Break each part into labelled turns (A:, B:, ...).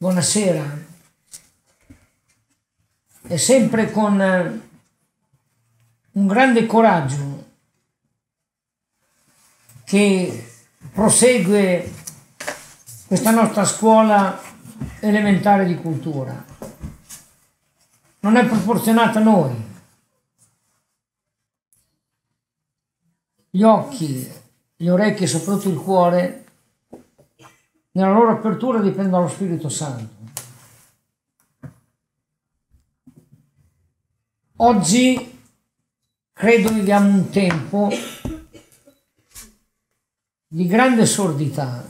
A: Buonasera. È sempre con eh, un grande coraggio che prosegue questa nostra scuola elementare di cultura. Non è proporzionata a noi. Gli occhi, le orecchie, e soprattutto il cuore nella loro apertura dipende dallo Spirito Santo. Oggi credo viviamo un tempo di grande sordità.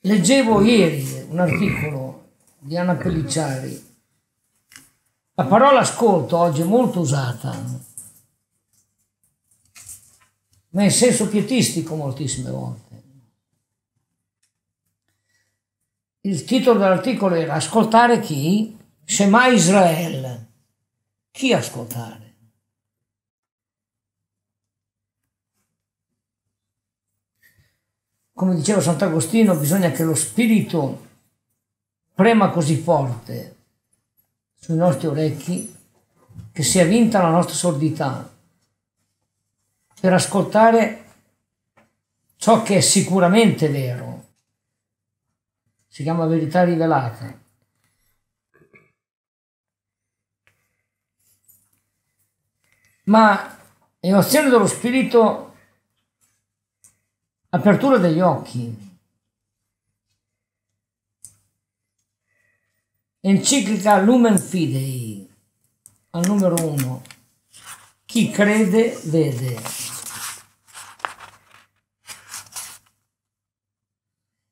A: Leggevo ieri un articolo di Anna Pellicciari. La parola ascolto oggi è molto usata ma in senso pietistico moltissime volte. Il titolo dell'articolo era Ascoltare chi? Se mai Israele, Chi ascoltare? Come diceva Sant'Agostino, bisogna che lo spirito prema così forte sui nostri orecchi che sia vinta la nostra sordità per ascoltare ciò che è sicuramente vero. Si chiama verità rivelata. Ma emozione dello spirito, apertura degli occhi. Enciclica Lumen Fidei, al numero uno. Chi crede vede.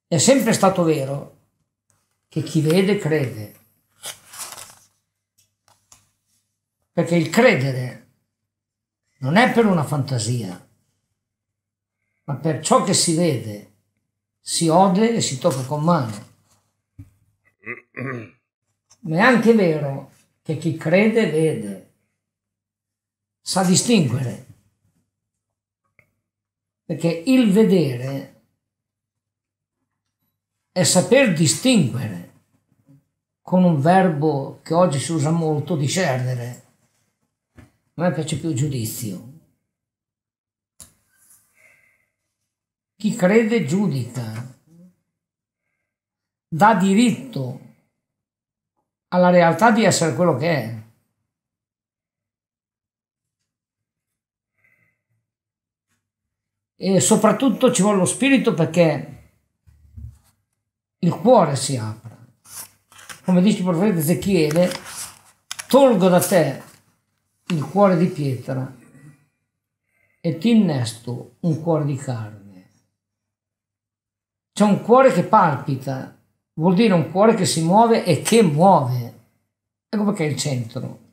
A: È sempre stato vero che chi vede crede. Perché il credere non è per una fantasia, ma per ciò che si vede, si ode e si tocca con mano. Ma è anche vero che chi crede vede sa distinguere, perché il vedere è saper distinguere con un verbo che oggi si usa molto, discernere. A me piace più giudizio. Chi crede giudica, dà diritto alla realtà di essere quello che è. e soprattutto ci vuole lo spirito perché il cuore si apra. Come dice il profeta Ezechiele, tolgo da te il cuore di pietra e ti innesto un cuore di carne. C'è un cuore che palpita, vuol dire un cuore che si muove e che muove. Ecco perché è il centro.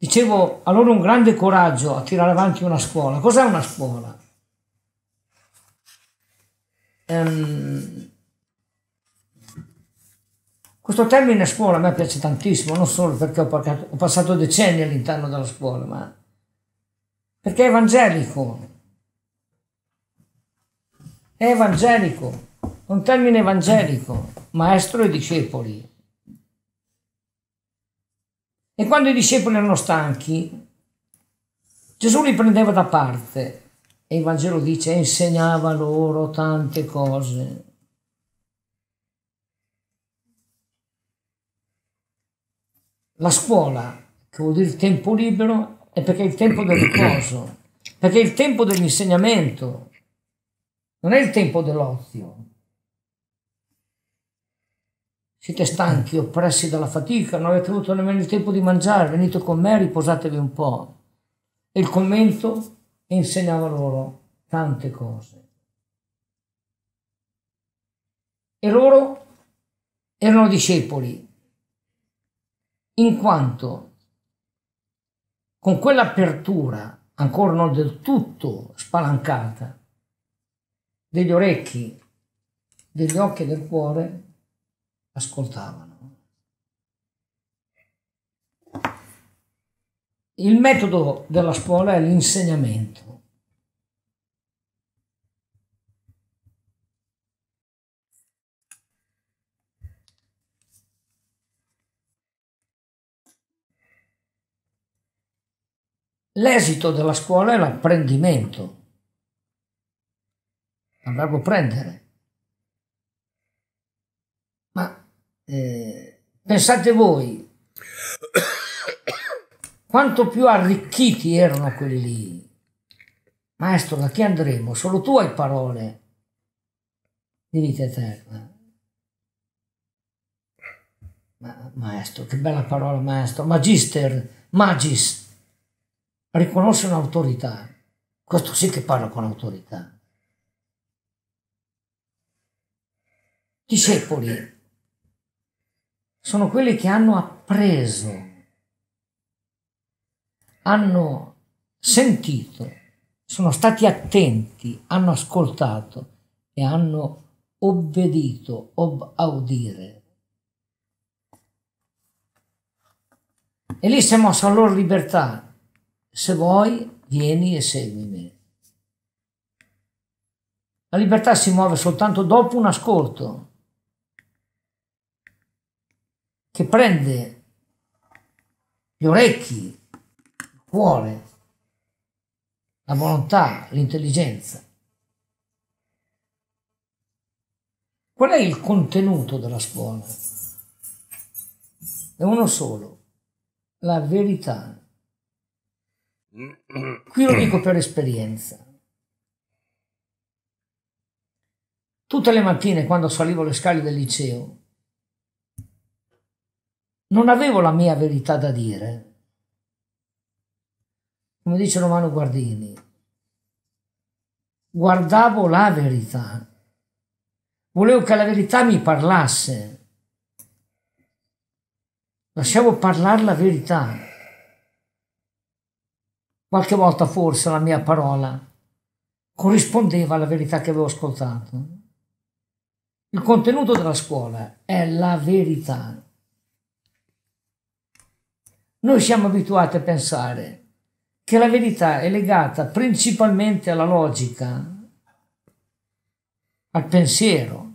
A: Dicevo, allora un grande coraggio a tirare avanti una scuola. Cos'è una scuola? Um, questo termine scuola a me piace tantissimo, non solo perché ho, parcato, ho passato decenni all'interno della scuola, ma perché è evangelico. È evangelico, un termine evangelico, maestro e discepoli. E quando i discepoli erano stanchi, Gesù li prendeva da parte e il Vangelo dice insegnava loro tante cose. La scuola, che vuol dire tempo libero, è perché è il tempo del riposo, perché è il tempo dell'insegnamento, non è il tempo dell'ozio. Siete stanchi, oppressi dalla fatica, non avete avuto nemmeno il tempo di mangiare, venite con me, riposatevi un po'. E il commento insegnava loro tante cose. E loro erano discepoli, in quanto con quell'apertura, ancora non del tutto spalancata, degli orecchi, degli occhi e del cuore, ascoltavano. Il metodo della scuola è l'insegnamento. L'esito della scuola è l'apprendimento, dal a prendere. Eh, pensate voi quanto più arricchiti erano quelli lì. Maestro, da chi andremo? Solo tu hai parole di vita eterna. Ma, maestro, che bella parola, maestro. Magister, magis. Riconosce un'autorità. Questo sì che parla con autorità. Discepoli, sono quelli che hanno appreso, hanno sentito, sono stati attenti, hanno ascoltato e hanno obbedito, ob E lì si è mossa la loro libertà. Se vuoi, vieni e seguimi. La libertà si muove soltanto dopo un ascolto. che prende gli orecchi, il cuore, la volontà, l'intelligenza. Qual è il contenuto della scuola? È uno solo, la verità.
B: Qui
A: lo dico per esperienza. Tutte le mattine quando salivo le scale del liceo non avevo la mia verità da dire. Come dice Romano Guardini, guardavo la verità. Volevo che la verità mi parlasse. Lasciavo parlare la verità. Qualche volta forse la mia parola corrispondeva alla verità che avevo ascoltato. Il contenuto della scuola è la verità. Noi siamo abituati a pensare che la verità è legata principalmente alla logica, al pensiero.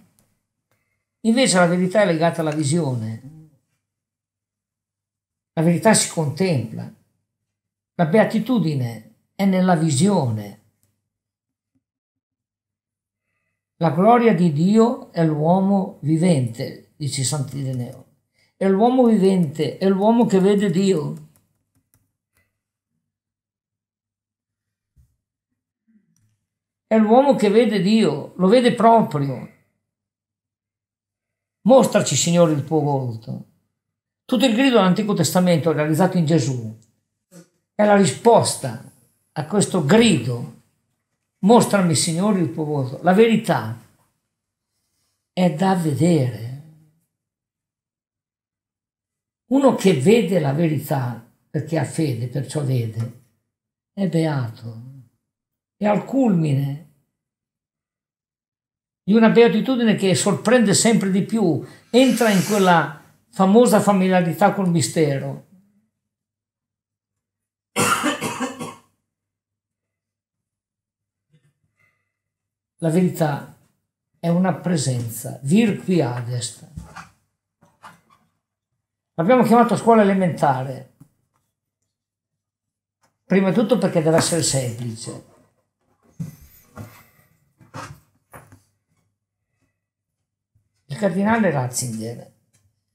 A: Invece la verità è legata alla visione. La verità si contempla. La beatitudine è nella visione. La gloria di Dio è l'uomo vivente, dice Sant'Ireneo è l'uomo vivente, è l'uomo che vede Dio. È l'uomo che vede Dio, lo vede proprio. Mostraci, Signore, il tuo volto. Tutto il grido dell'Antico Testamento realizzato in Gesù è la risposta a questo grido. Mostrami, Signore, il tuo volto. La verità è da vedere. Uno che vede la verità perché ha fede, perciò vede, è beato, è al culmine di una beatitudine che sorprende sempre di più, entra in quella famosa familiarità col mistero. La verità è una presenza, vir qui adest. L'abbiamo chiamato scuola elementare, prima di tutto perché deve essere semplice. Il cardinale Ratzinger,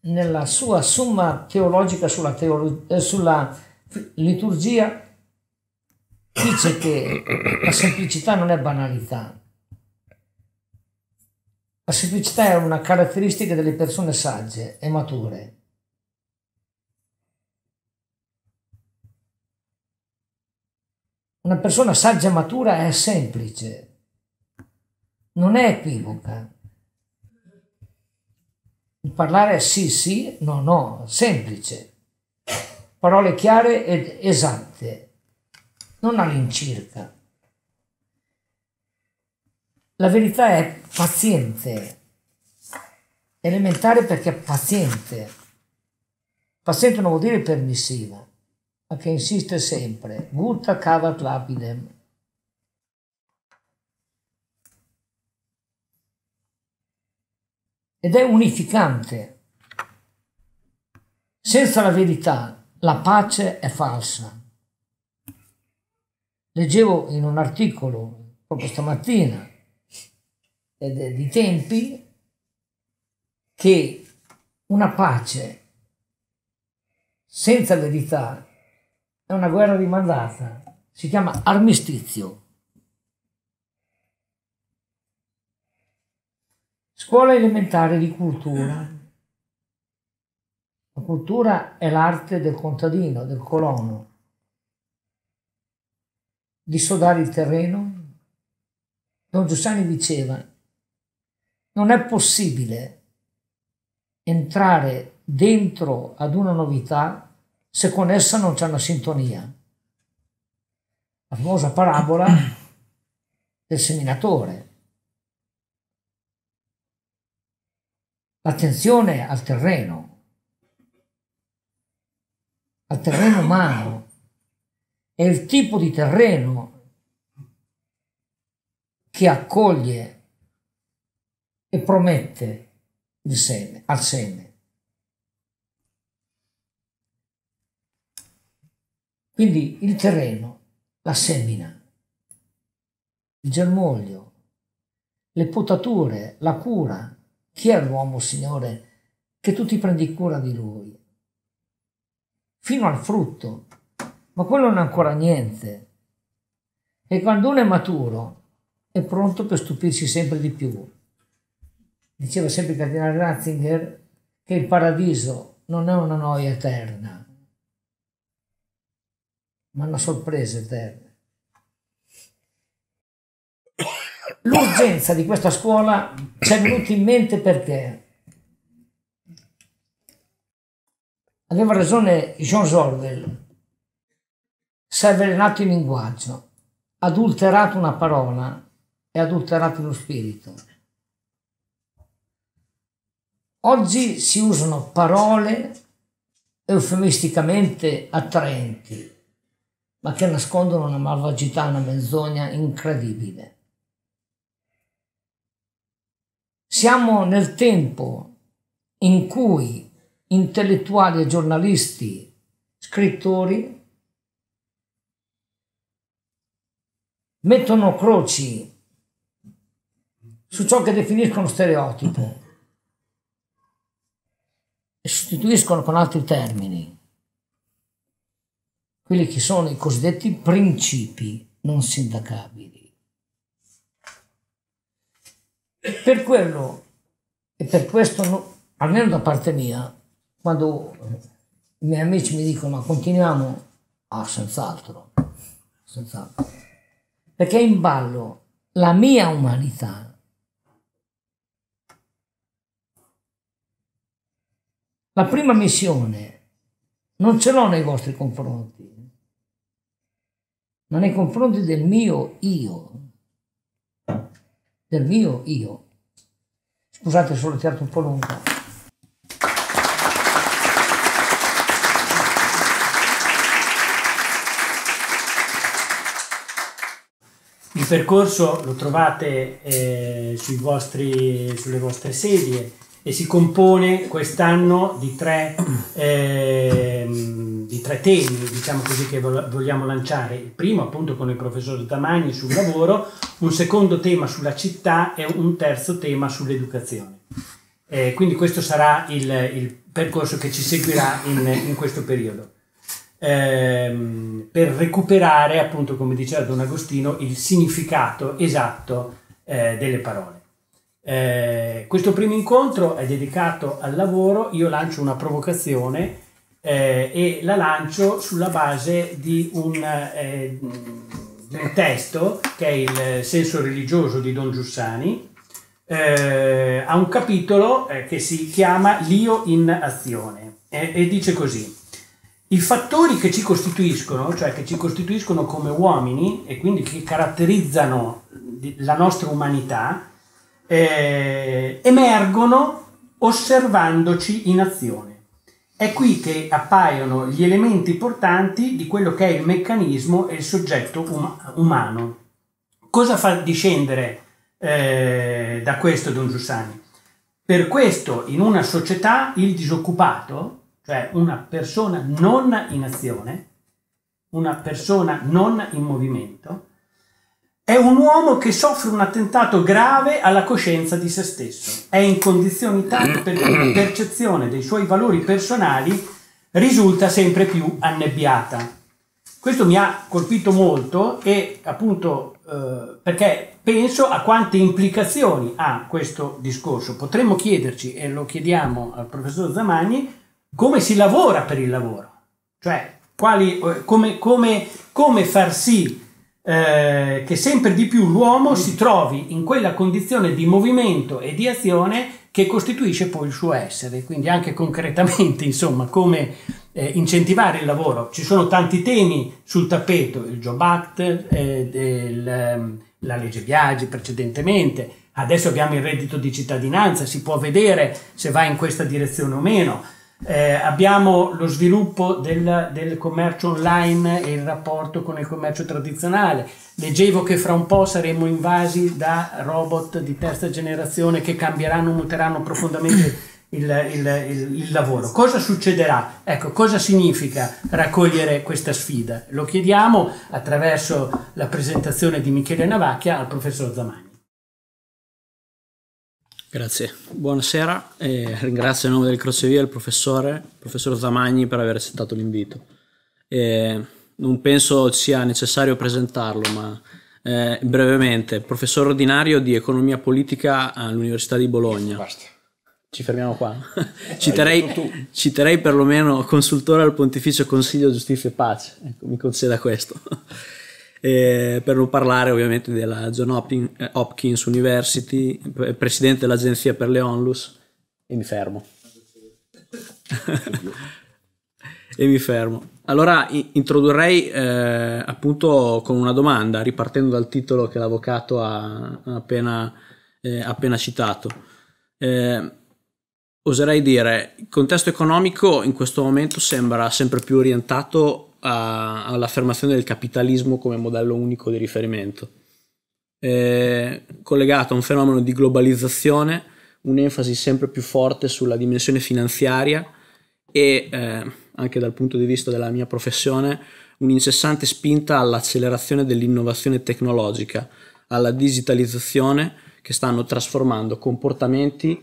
A: nella sua summa teologica sulla, teolo- eh, sulla liturgia, dice che la semplicità non è banalità. La semplicità è una caratteristica delle persone sagge e mature Una persona saggia e matura è semplice, non è equivoca. Il parlare è sì, sì, no, no, semplice. Parole chiare ed esatte, non all'incirca. La verità è paziente, elementare perché è paziente. Paziente non vuol dire permissiva ma che insiste sempre, gutta cavat lapidem. Ed è unificante. Senza la verità la pace è falsa. Leggevo in un articolo proprio stamattina di tempi che una pace senza verità è una guerra rimandata. Si chiama armistizio. Scuola elementare di cultura. La cultura è l'arte del contadino, del colono, di sodare il terreno. Don Giussani diceva, non è possibile entrare dentro ad una novità se con essa non c'è una sintonia. La famosa parabola del seminatore. Attenzione al terreno, al terreno umano. È il tipo di terreno che accoglie e promette il seme, al seme. Quindi il terreno, la semina, il germoglio, le potature, la cura. Chi è l'uomo, Signore, che tu ti prendi cura di lui? Fino al frutto, ma quello non è ancora niente. E quando uno è maturo, è pronto per stupirsi sempre di più. Diceva sempre il cardinale Ratzinger che il paradiso non è una noia eterna, ma una sorpresa eterna. L'urgenza di questa scuola ci è venuta in mente perché aveva ragione John Orwell, si è il linguaggio, adulterato una parola e adulterato lo spirito. Oggi si usano parole eufemisticamente attraenti, ma che nascondono una malvagità, una menzogna incredibile. Siamo nel tempo in cui intellettuali e giornalisti, scrittori, mettono croci su ciò che definiscono stereotipo e sostituiscono con altri termini quelli che sono i cosiddetti principi non sindacabili. Per quello e per questo, almeno da parte mia, quando i miei amici mi dicono ma continuiamo, ah senz'altro, senz'altro, perché è in ballo la mia umanità, La prima missione non ce l'ho nei vostri confronti, ma nei confronti del mio io, del mio io. Scusate, sono tirato un po' lungo.
B: Il percorso lo trovate eh, vostri, sulle vostre sedie e si compone quest'anno di tre, eh, di tre temi diciamo così, che vogliamo lanciare. Il primo appunto con il professor Tamagni sul lavoro, un secondo tema sulla città e un terzo tema sull'educazione. Eh, quindi questo sarà il, il, percorso che ci seguirà in, in questo periodo. Eh, per recuperare appunto come diceva Don Agostino il significato esatto eh, delle parole. Eh, questo primo incontro è dedicato al lavoro, io lancio una provocazione eh, e la lancio sulla base di un, eh, un, testo che è il senso religioso di Don Giussani, eh, ha un capitolo eh, che si chiama L'io in azione e dice così. I fattori che ci costituiscono, cioè che ci costituiscono come uomini e quindi che caratterizzano la nostra umanità, eh, emergono osservandoci in azione. È qui che appaiono gli elementi portanti di quello che è il meccanismo e il soggetto um- umano. Cosa fa discendere eh, da questo Don Giussani? Per questo in una società il disoccupato, cioè una persona non in azione, una persona non in movimento, è un uomo che soffre un attentato grave alla coscienza di se stesso. È in condizioni tali per cui la percezione dei suoi valori personali risulta sempre più annebbiata. Questo mi ha colpito molto e appunto eh, perché penso a quante implicazioni ha questo discorso. Potremmo chiederci, e lo chiediamo al professor Zamagni, come si lavora per il lavoro, cioè quali, eh, come, come, come far sì eh, che sempre di più l'uomo mm. si trovi in quella condizione di movimento e di azione che costituisce poi il suo essere, quindi anche concretamente, insomma, come eh, incentivare il lavoro. Ci sono tanti temi sul tappeto, il Job Act, eh, del, ehm, la legge Viaggi precedentemente, adesso abbiamo il reddito di cittadinanza, si può vedere se va in questa direzione o meno eh, abbiamo lo sviluppo del, del, commercio online e il rapporto con il commercio tradizionale. Leggevo che fra un po' saremo invasi da robot di terza generazione che cambieranno, muteranno profondamente il, il, il, il lavoro. Cosa succederà? Ecco, cosa significa raccogliere questa sfida? Lo chiediamo attraverso la presentazione di Michele Navacchia al professor Zamani. Grazie,
C: buonasera e ringrazio a nome del Crocevia il professore, il professor Zamagni per aver accettato l'invito. E non penso sia necessario presentarlo, ma eh, brevemente, professore ordinario di economia politica all'Università di Bologna. Basta. Ci fermiamo qua. citerei, citerei perlomeno consultore al Pontificio Consiglio Giustizia e Pace, ecco, mi conceda questo. Eh, per non parlare ovviamente della John eh, Hopkins University, eh, presidente dell'agenzia per le onlus, e mi fermo. e mi fermo. Allora introdurrei eh, appunto con una domanda, ripartendo dal titolo che l'avvocato ha appena, eh, appena citato. Eh, oserei dire, il contesto economico in questo momento sembra sempre più orientato a, all'affermazione del capitalismo come modello unico di riferimento. Eh, collegato a un fenomeno di globalizzazione, un'enfasi sempre più forte sulla dimensione finanziaria e eh, anche dal punto di vista della mia professione un'incessante spinta all'accelerazione dell'innovazione tecnologica, alla digitalizzazione che stanno trasformando comportamenti,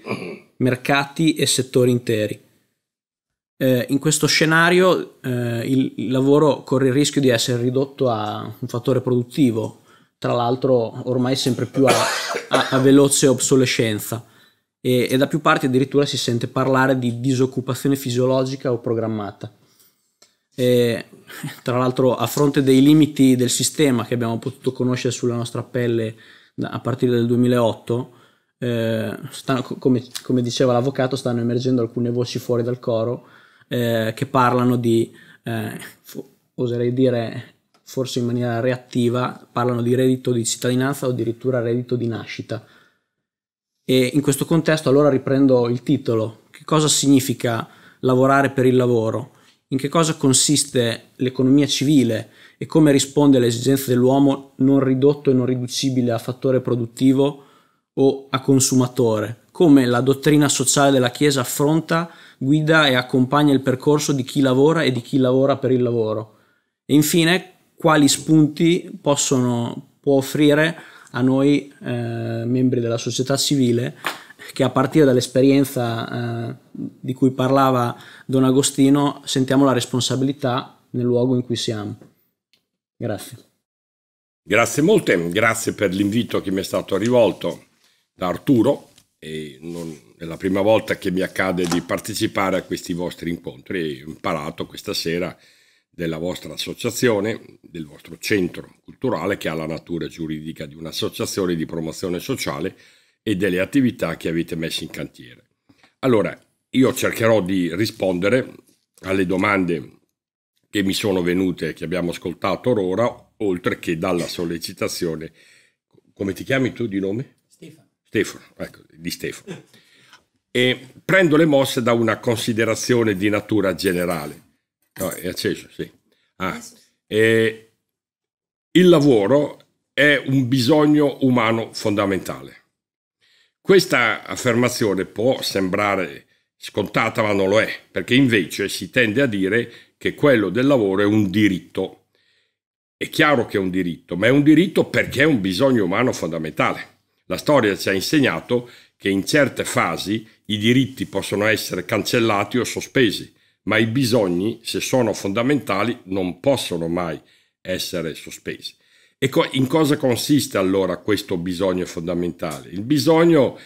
C: mercati e settori interi eh, in questo scenario eh, il, il lavoro corre il rischio di essere ridotto a un fattore produttivo, tra l'altro ormai sempre più a, a, a veloce obsolescenza e, e, da più parti addirittura si sente parlare di disoccupazione fisiologica o programmata. E, tra l'altro a fronte dei limiti del sistema che abbiamo potuto conoscere sulla nostra pelle da, a partire dal 2008, eh, stanno, come, come, diceva l'avvocato, stanno emergendo alcune voci fuori dal coro eh, che parlano di, eh, oserei dire forse in maniera reattiva, parlano di reddito di cittadinanza o addirittura reddito di nascita. E in questo contesto allora riprendo il titolo. Che cosa significa lavorare per il lavoro? In che cosa consiste l'economia civile e come risponde alle esigenze dell'uomo non ridotto e non riducibile a fattore produttivo o a consumatore? Come la dottrina sociale della Chiesa affronta guida e accompagna il percorso di chi lavora e di chi lavora per il lavoro. E infine, quali spunti possono, può offrire a noi eh, membri della società civile che a partire dall'esperienza eh, di cui parlava Don Agostino sentiamo la responsabilità nel luogo in cui siamo. Grazie.
D: Grazie molte, grazie per l'invito che mi è stato rivolto da Arturo e non è la prima volta che mi accade di partecipare a questi vostri incontri e ho imparato questa sera della vostra associazione, del vostro centro culturale che ha la natura giuridica di un'associazione di promozione sociale e delle attività che avete messo in cantiere. Allora, io cercherò di rispondere alle domande che mi sono venute, che abbiamo ascoltato or ora, oltre che dalla sollecitazione. Come ti chiami tu di nome? Stefano. Stefano, ecco, di Stefano e prendo le mosse da una considerazione di natura generale. No, è acceso, sì. Ah, eh, il lavoro è un bisogno umano fondamentale. Questa affermazione può sembrare scontata, ma non lo è, perché invece si tende a dire che quello del lavoro è un diritto. È chiaro che è un diritto, ma è un diritto perché è un bisogno umano fondamentale. La storia ci ha insegnato che in certe fasi i diritti possono essere cancellati o sospesi, ma i bisogni, se sono fondamentali, non possono mai essere sospesi. E in cosa consiste allora questo bisogno fondamentale? Il bisogno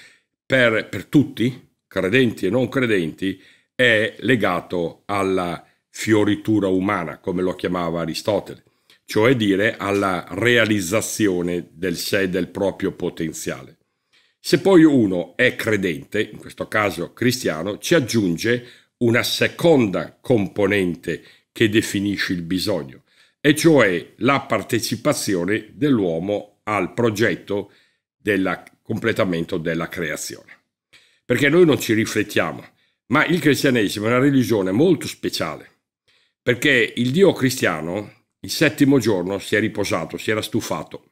D: per, per tutti, credenti e non credenti, è legato alla fioritura umana, come lo chiamava Aristotele, cioè dire alla realizzazione del sé e del proprio potenziale. Se poi uno è credente, in questo caso cristiano, ci aggiunge una seconda componente che definisce il bisogno, e cioè la partecipazione dell'uomo al progetto del completamento della creazione. Perché noi non ci riflettiamo, ma il cristianesimo è una religione molto speciale, perché il Dio cristiano il settimo giorno si è riposato, si era stufato.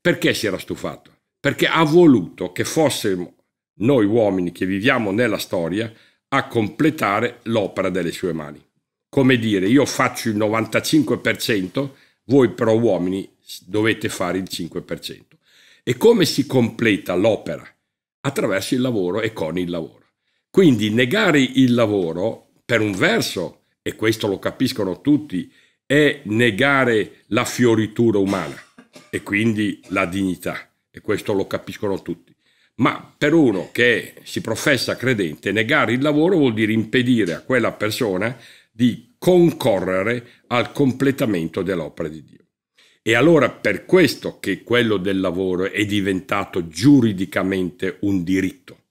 D: Perché si era stufato? perché ha voluto che fossimo noi uomini che viviamo nella storia a completare l'opera delle sue mani. Come dire, io faccio il 95%, voi però uomini dovete fare il 5%. E come si completa l'opera? Attraverso il lavoro e con il lavoro. Quindi negare il lavoro, per un verso, e questo lo capiscono tutti, è negare la fioritura umana e quindi la dignità e questo lo capiscono tutti. Ma per uno che si professa credente, negare il lavoro vuol dire impedire a quella persona di concorrere al completamento dell'opera di Dio. E allora per questo che quello del lavoro è diventato giuridicamente un diritto.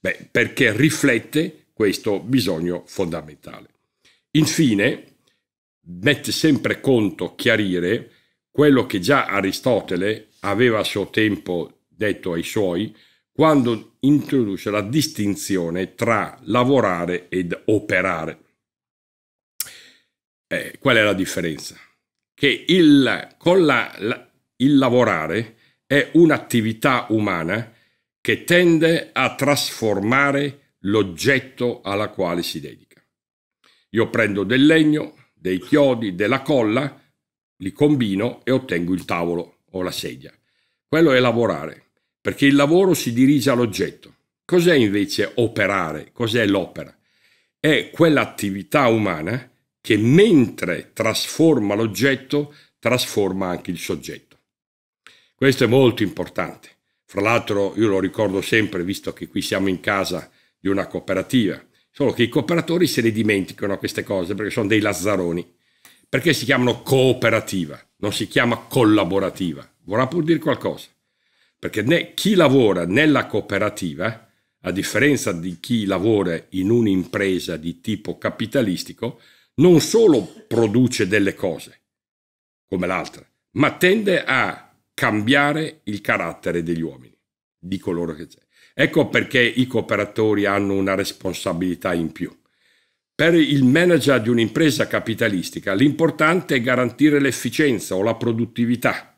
D: Beh, perché riflette questo bisogno fondamentale. Infine, mette sempre conto chiarire quello che già Aristotele aveva a suo tempo detto ai suoi quando introduce la distinzione tra lavorare ed operare. Eh, qual è la differenza? Che il, con la, la, il lavorare è un'attività umana che tende a trasformare l'oggetto alla quale si dedica. Io prendo del legno, dei chiodi, della colla, li combino e ottengo il tavolo o la sedia. Quello è lavorare, perché il lavoro si dirige all'oggetto. Cos'è invece operare? Cos'è l'opera? È quell'attività umana che mentre trasforma l'oggetto, trasforma anche il soggetto. Questo è molto importante. Fra l'altro io lo ricordo sempre, visto che qui siamo in casa di una cooperativa, solo che i cooperatori se ne dimenticano queste cose perché sono dei lazzaroni. Perché si chiamano cooperativa, non si chiama collaborativa. Vorrà pur dire qualcosa. Perché né chi lavora nella cooperativa, a differenza di chi lavora in un'impresa di tipo capitalistico, non solo produce delle cose, come l'altra, ma tende a cambiare il carattere degli uomini, di coloro che c'è. Ecco perché i cooperatori hanno una responsabilità in più. Per il manager di un'impresa capitalistica l'importante è garantire l'efficienza o la produttività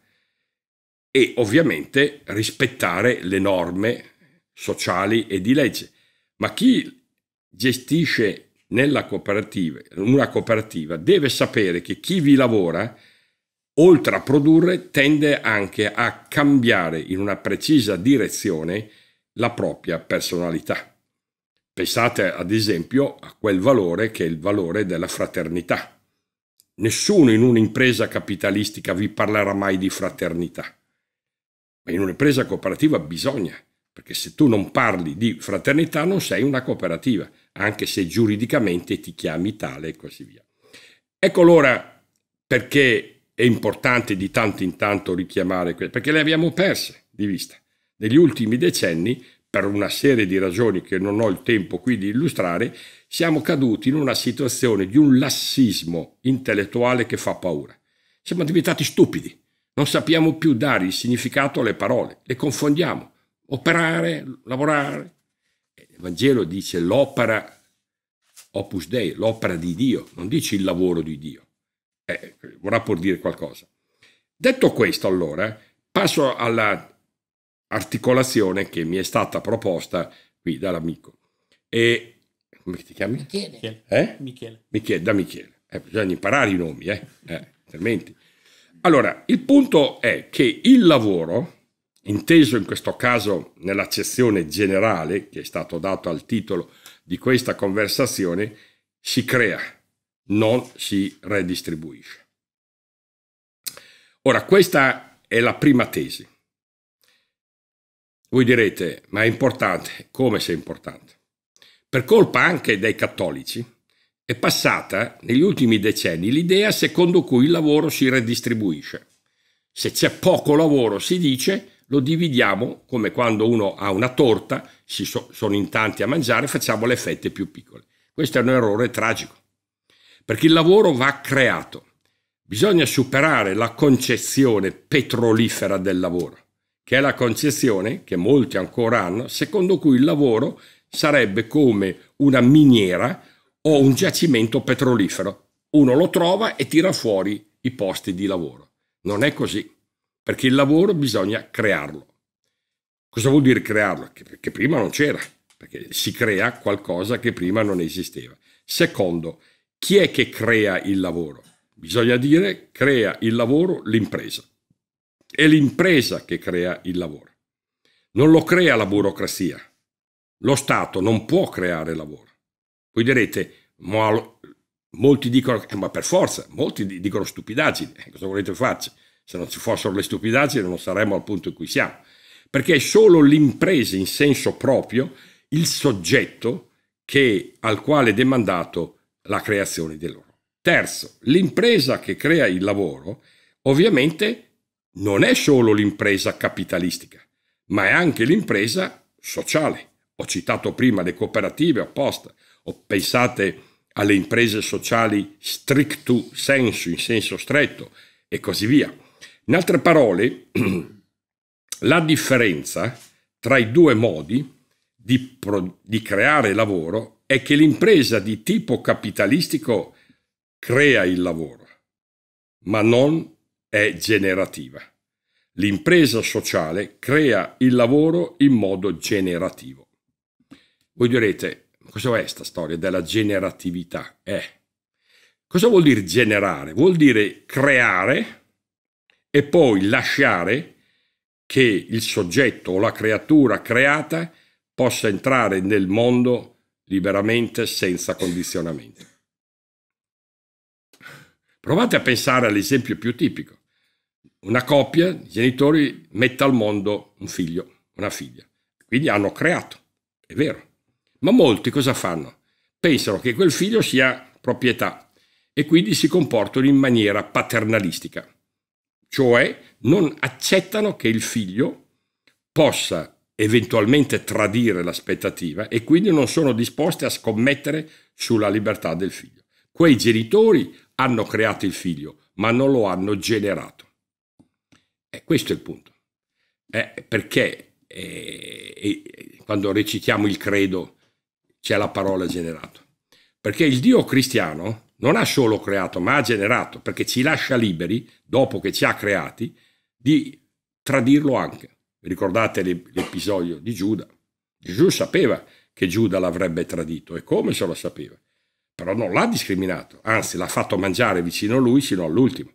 D: e ovviamente rispettare le norme sociali e di legge. Ma chi gestisce nella cooperativa, una cooperativa deve sapere che chi vi lavora, oltre a produrre, tende anche a cambiare in una precisa direzione la propria personalità. Pensate ad esempio a quel valore che è il valore della fraternità. Nessuno in un'impresa capitalistica vi parlerà mai di fraternità, ma in un'impresa cooperativa bisogna, perché se tu non parli di fraternità non sei una cooperativa, anche se giuridicamente ti chiami tale e così via. Ecco allora perché è importante di tanto in tanto richiamare questo, perché le abbiamo perse di vista. Negli ultimi decenni per una serie di ragioni che non ho il tempo qui di illustrare, siamo caduti in una situazione di un lassismo intellettuale che fa paura. Siamo diventati stupidi, non sappiamo più dare il significato alle parole, le confondiamo. Operare, lavorare. Il Vangelo dice l'opera opus Dei, l'opera di Dio, non dice il lavoro di Dio. Eh, vorrà pur dire qualcosa. Detto questo, allora, passo alla articolazione che mi è stata proposta qui dall'amico. E come ti chiami? Michele. Eh? Michele. Michele da Michele. Eh, bisogna imparare i nomi, eh? eh? altrimenti. Allora, il punto è che il lavoro, inteso in questo caso nell'accezione generale che è stato dato al titolo di questa conversazione, si crea, non si redistribuisce. Ora, questa è la prima tesi. Voi direte, ma è importante, come se è importante? Per colpa anche dei cattolici, è passata negli ultimi decenni l'idea secondo cui il lavoro si redistribuisce. Se c'è poco lavoro, si dice, lo dividiamo come quando uno ha una torta, si so, sono in tanti a mangiare, facciamo le fette più piccole. Questo è un errore tragico, perché il lavoro va creato. Bisogna superare la concezione petrolifera del lavoro che è la concezione che molti ancora hanno, secondo cui il lavoro sarebbe come una miniera o un giacimento petrolifero. Uno lo trova e tira fuori i posti di lavoro. Non è così, perché il lavoro bisogna crearlo. Cosa vuol dire crearlo? Che, che prima non c'era, perché si crea qualcosa che prima non esisteva. Secondo, chi è che crea il lavoro? Bisogna dire crea il lavoro l'impresa. È l'impresa che crea il lavoro. Non lo crea la burocrazia. Lo Stato non può creare lavoro. Voi direte, molti dicono, eh, ma per forza, molti dicono stupidaggini, eh, cosa volete farci? Se non ci fossero le stupidaggini non saremmo al punto in cui siamo. Perché è solo l'impresa in senso proprio il soggetto che, al quale è demandato la creazione del lavoro. Terzo, l'impresa che crea il lavoro ovviamente non è solo l'impresa capitalistica, ma è anche l'impresa sociale. Ho citato prima le cooperative apposta, o pensate alle imprese sociali stricto senso, in senso stretto, e così via. In altre parole, la differenza tra i due modi di, di creare lavoro è che l'impresa di tipo capitalistico crea il lavoro, ma non è generativa. L'impresa sociale crea il lavoro in modo generativo. Voi direte, cosa è questa storia della generatività? Eh, cosa vuol dire generare? Vuol dire creare e poi lasciare che il soggetto o la creatura creata possa entrare nel mondo liberamente senza condizionamento. Provate a pensare all'esempio più tipico una coppia di genitori mette al mondo un figlio, una figlia. Quindi hanno creato, è vero. Ma molti cosa fanno? Pensano che quel figlio sia proprietà e quindi si comportano in maniera paternalistica. Cioè non accettano che il figlio possa eventualmente tradire l'aspettativa e quindi non sono disposti a scommettere sulla libertà del figlio. Quei genitori hanno creato il figlio, ma non lo hanno generato. Eh, questo è il punto. È eh, perché eh, quando recitiamo il credo c'è la parola generato? Perché il Dio cristiano non ha solo creato, ma ha generato, perché ci lascia liberi, dopo che ci ha creati, di tradirlo anche. Ricordate l'episodio di Giuda? Gesù sapeva che Giuda l'avrebbe tradito e come se lo sapeva, però non l'ha discriminato, anzi l'ha fatto mangiare vicino a lui fino all'ultimo.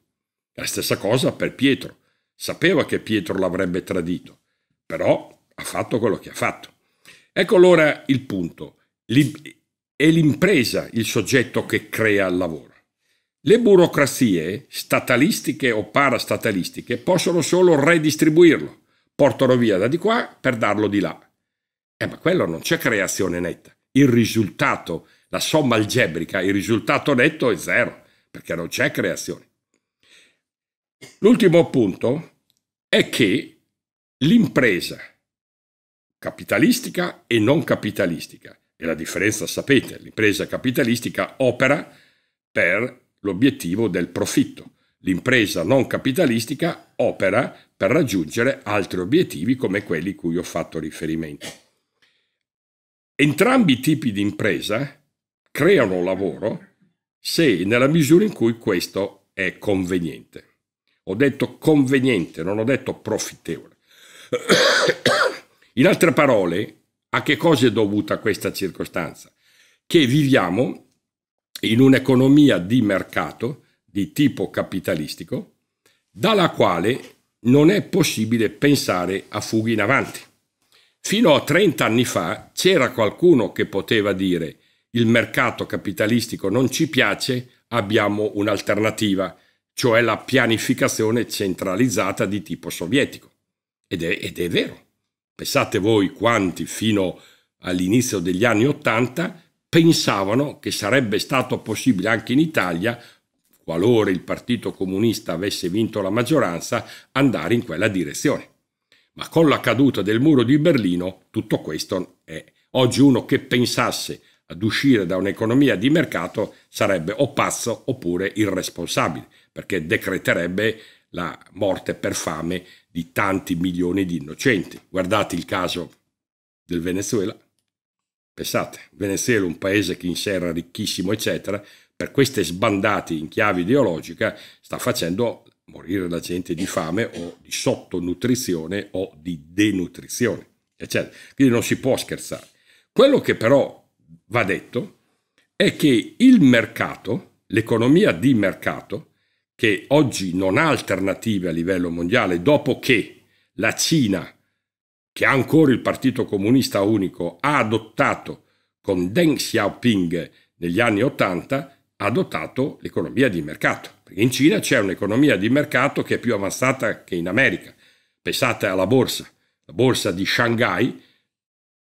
D: La stessa cosa per Pietro. Sapeva che Pietro l'avrebbe tradito, però ha fatto quello che ha fatto. Ecco allora il punto. È l'impresa il soggetto che crea il lavoro. Le burocrazie, statalistiche o parastatalistiche, possono solo redistribuirlo. Portano via da di qua per darlo di là. Eh, ma quello non c'è creazione netta. Il risultato, la somma algebrica, il risultato netto è zero, perché non c'è creazione. L'ultimo punto è che l'impresa capitalistica e non capitalistica, e la differenza sapete, l'impresa capitalistica opera per l'obiettivo del profitto, l'impresa non capitalistica opera per raggiungere altri obiettivi come quelli cui ho fatto riferimento. Entrambi i tipi di impresa creano lavoro se nella misura in cui questo è conveniente. Ho detto conveniente, non ho detto profittevole. In altre parole, a che cosa è dovuta questa circostanza? Che viviamo in un'economia di mercato di tipo capitalistico, dalla quale non è possibile pensare a fughi in avanti. Fino a 30 anni fa c'era qualcuno che poteva dire il mercato capitalistico non ci piace, abbiamo un'alternativa cioè la pianificazione centralizzata di tipo sovietico. Ed è, ed è vero. Pensate voi quanti fino all'inizio degli anni Ottanta pensavano che sarebbe stato possibile anche in Italia, qualora il Partito Comunista avesse vinto la maggioranza, andare in quella direzione. Ma con la caduta del muro di Berlino tutto questo è. Oggi uno che pensasse ad uscire da un'economia di mercato sarebbe o pazzo oppure irresponsabile perché decreterebbe la morte per fame di tanti milioni di innocenti. Guardate il caso del Venezuela. Pensate, Venezuela, un paese che in sé era ricchissimo, eccetera, per queste sbandate in chiave ideologica sta facendo morire la gente di fame o di sottonutrizione o di denutrizione, eccetera. Quindi non si può scherzare. Quello che però va detto è che il mercato, l'economia di mercato, che oggi non ha alternative a livello mondiale, dopo che la Cina, che ha ancora il Partito Comunista Unico, ha adottato con Deng Xiaoping negli anni Ottanta, ha adottato l'economia di mercato. Perché in Cina c'è un'economia di mercato che è più avanzata che in America. Pensate alla borsa. La borsa di Shanghai,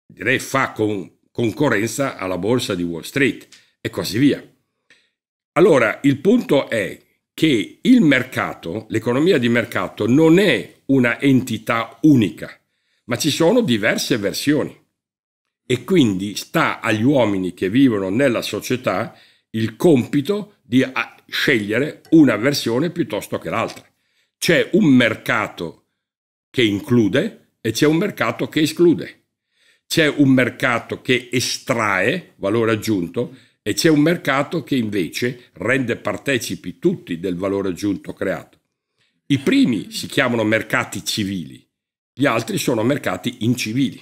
D: direi, fa con concorrenza alla borsa di Wall Street e così via. Allora, il punto è che il mercato, l'economia di mercato, non è una entità unica, ma ci sono diverse versioni. E quindi sta agli uomini che vivono nella società il compito di ah, scegliere una versione piuttosto che l'altra. C'è un mercato che include e c'è un mercato che esclude. C'è un mercato che estrae valore aggiunto e c'è un mercato che invece rende partecipi tutti del valore aggiunto creato. I primi si chiamano mercati civili, gli altri sono mercati incivili.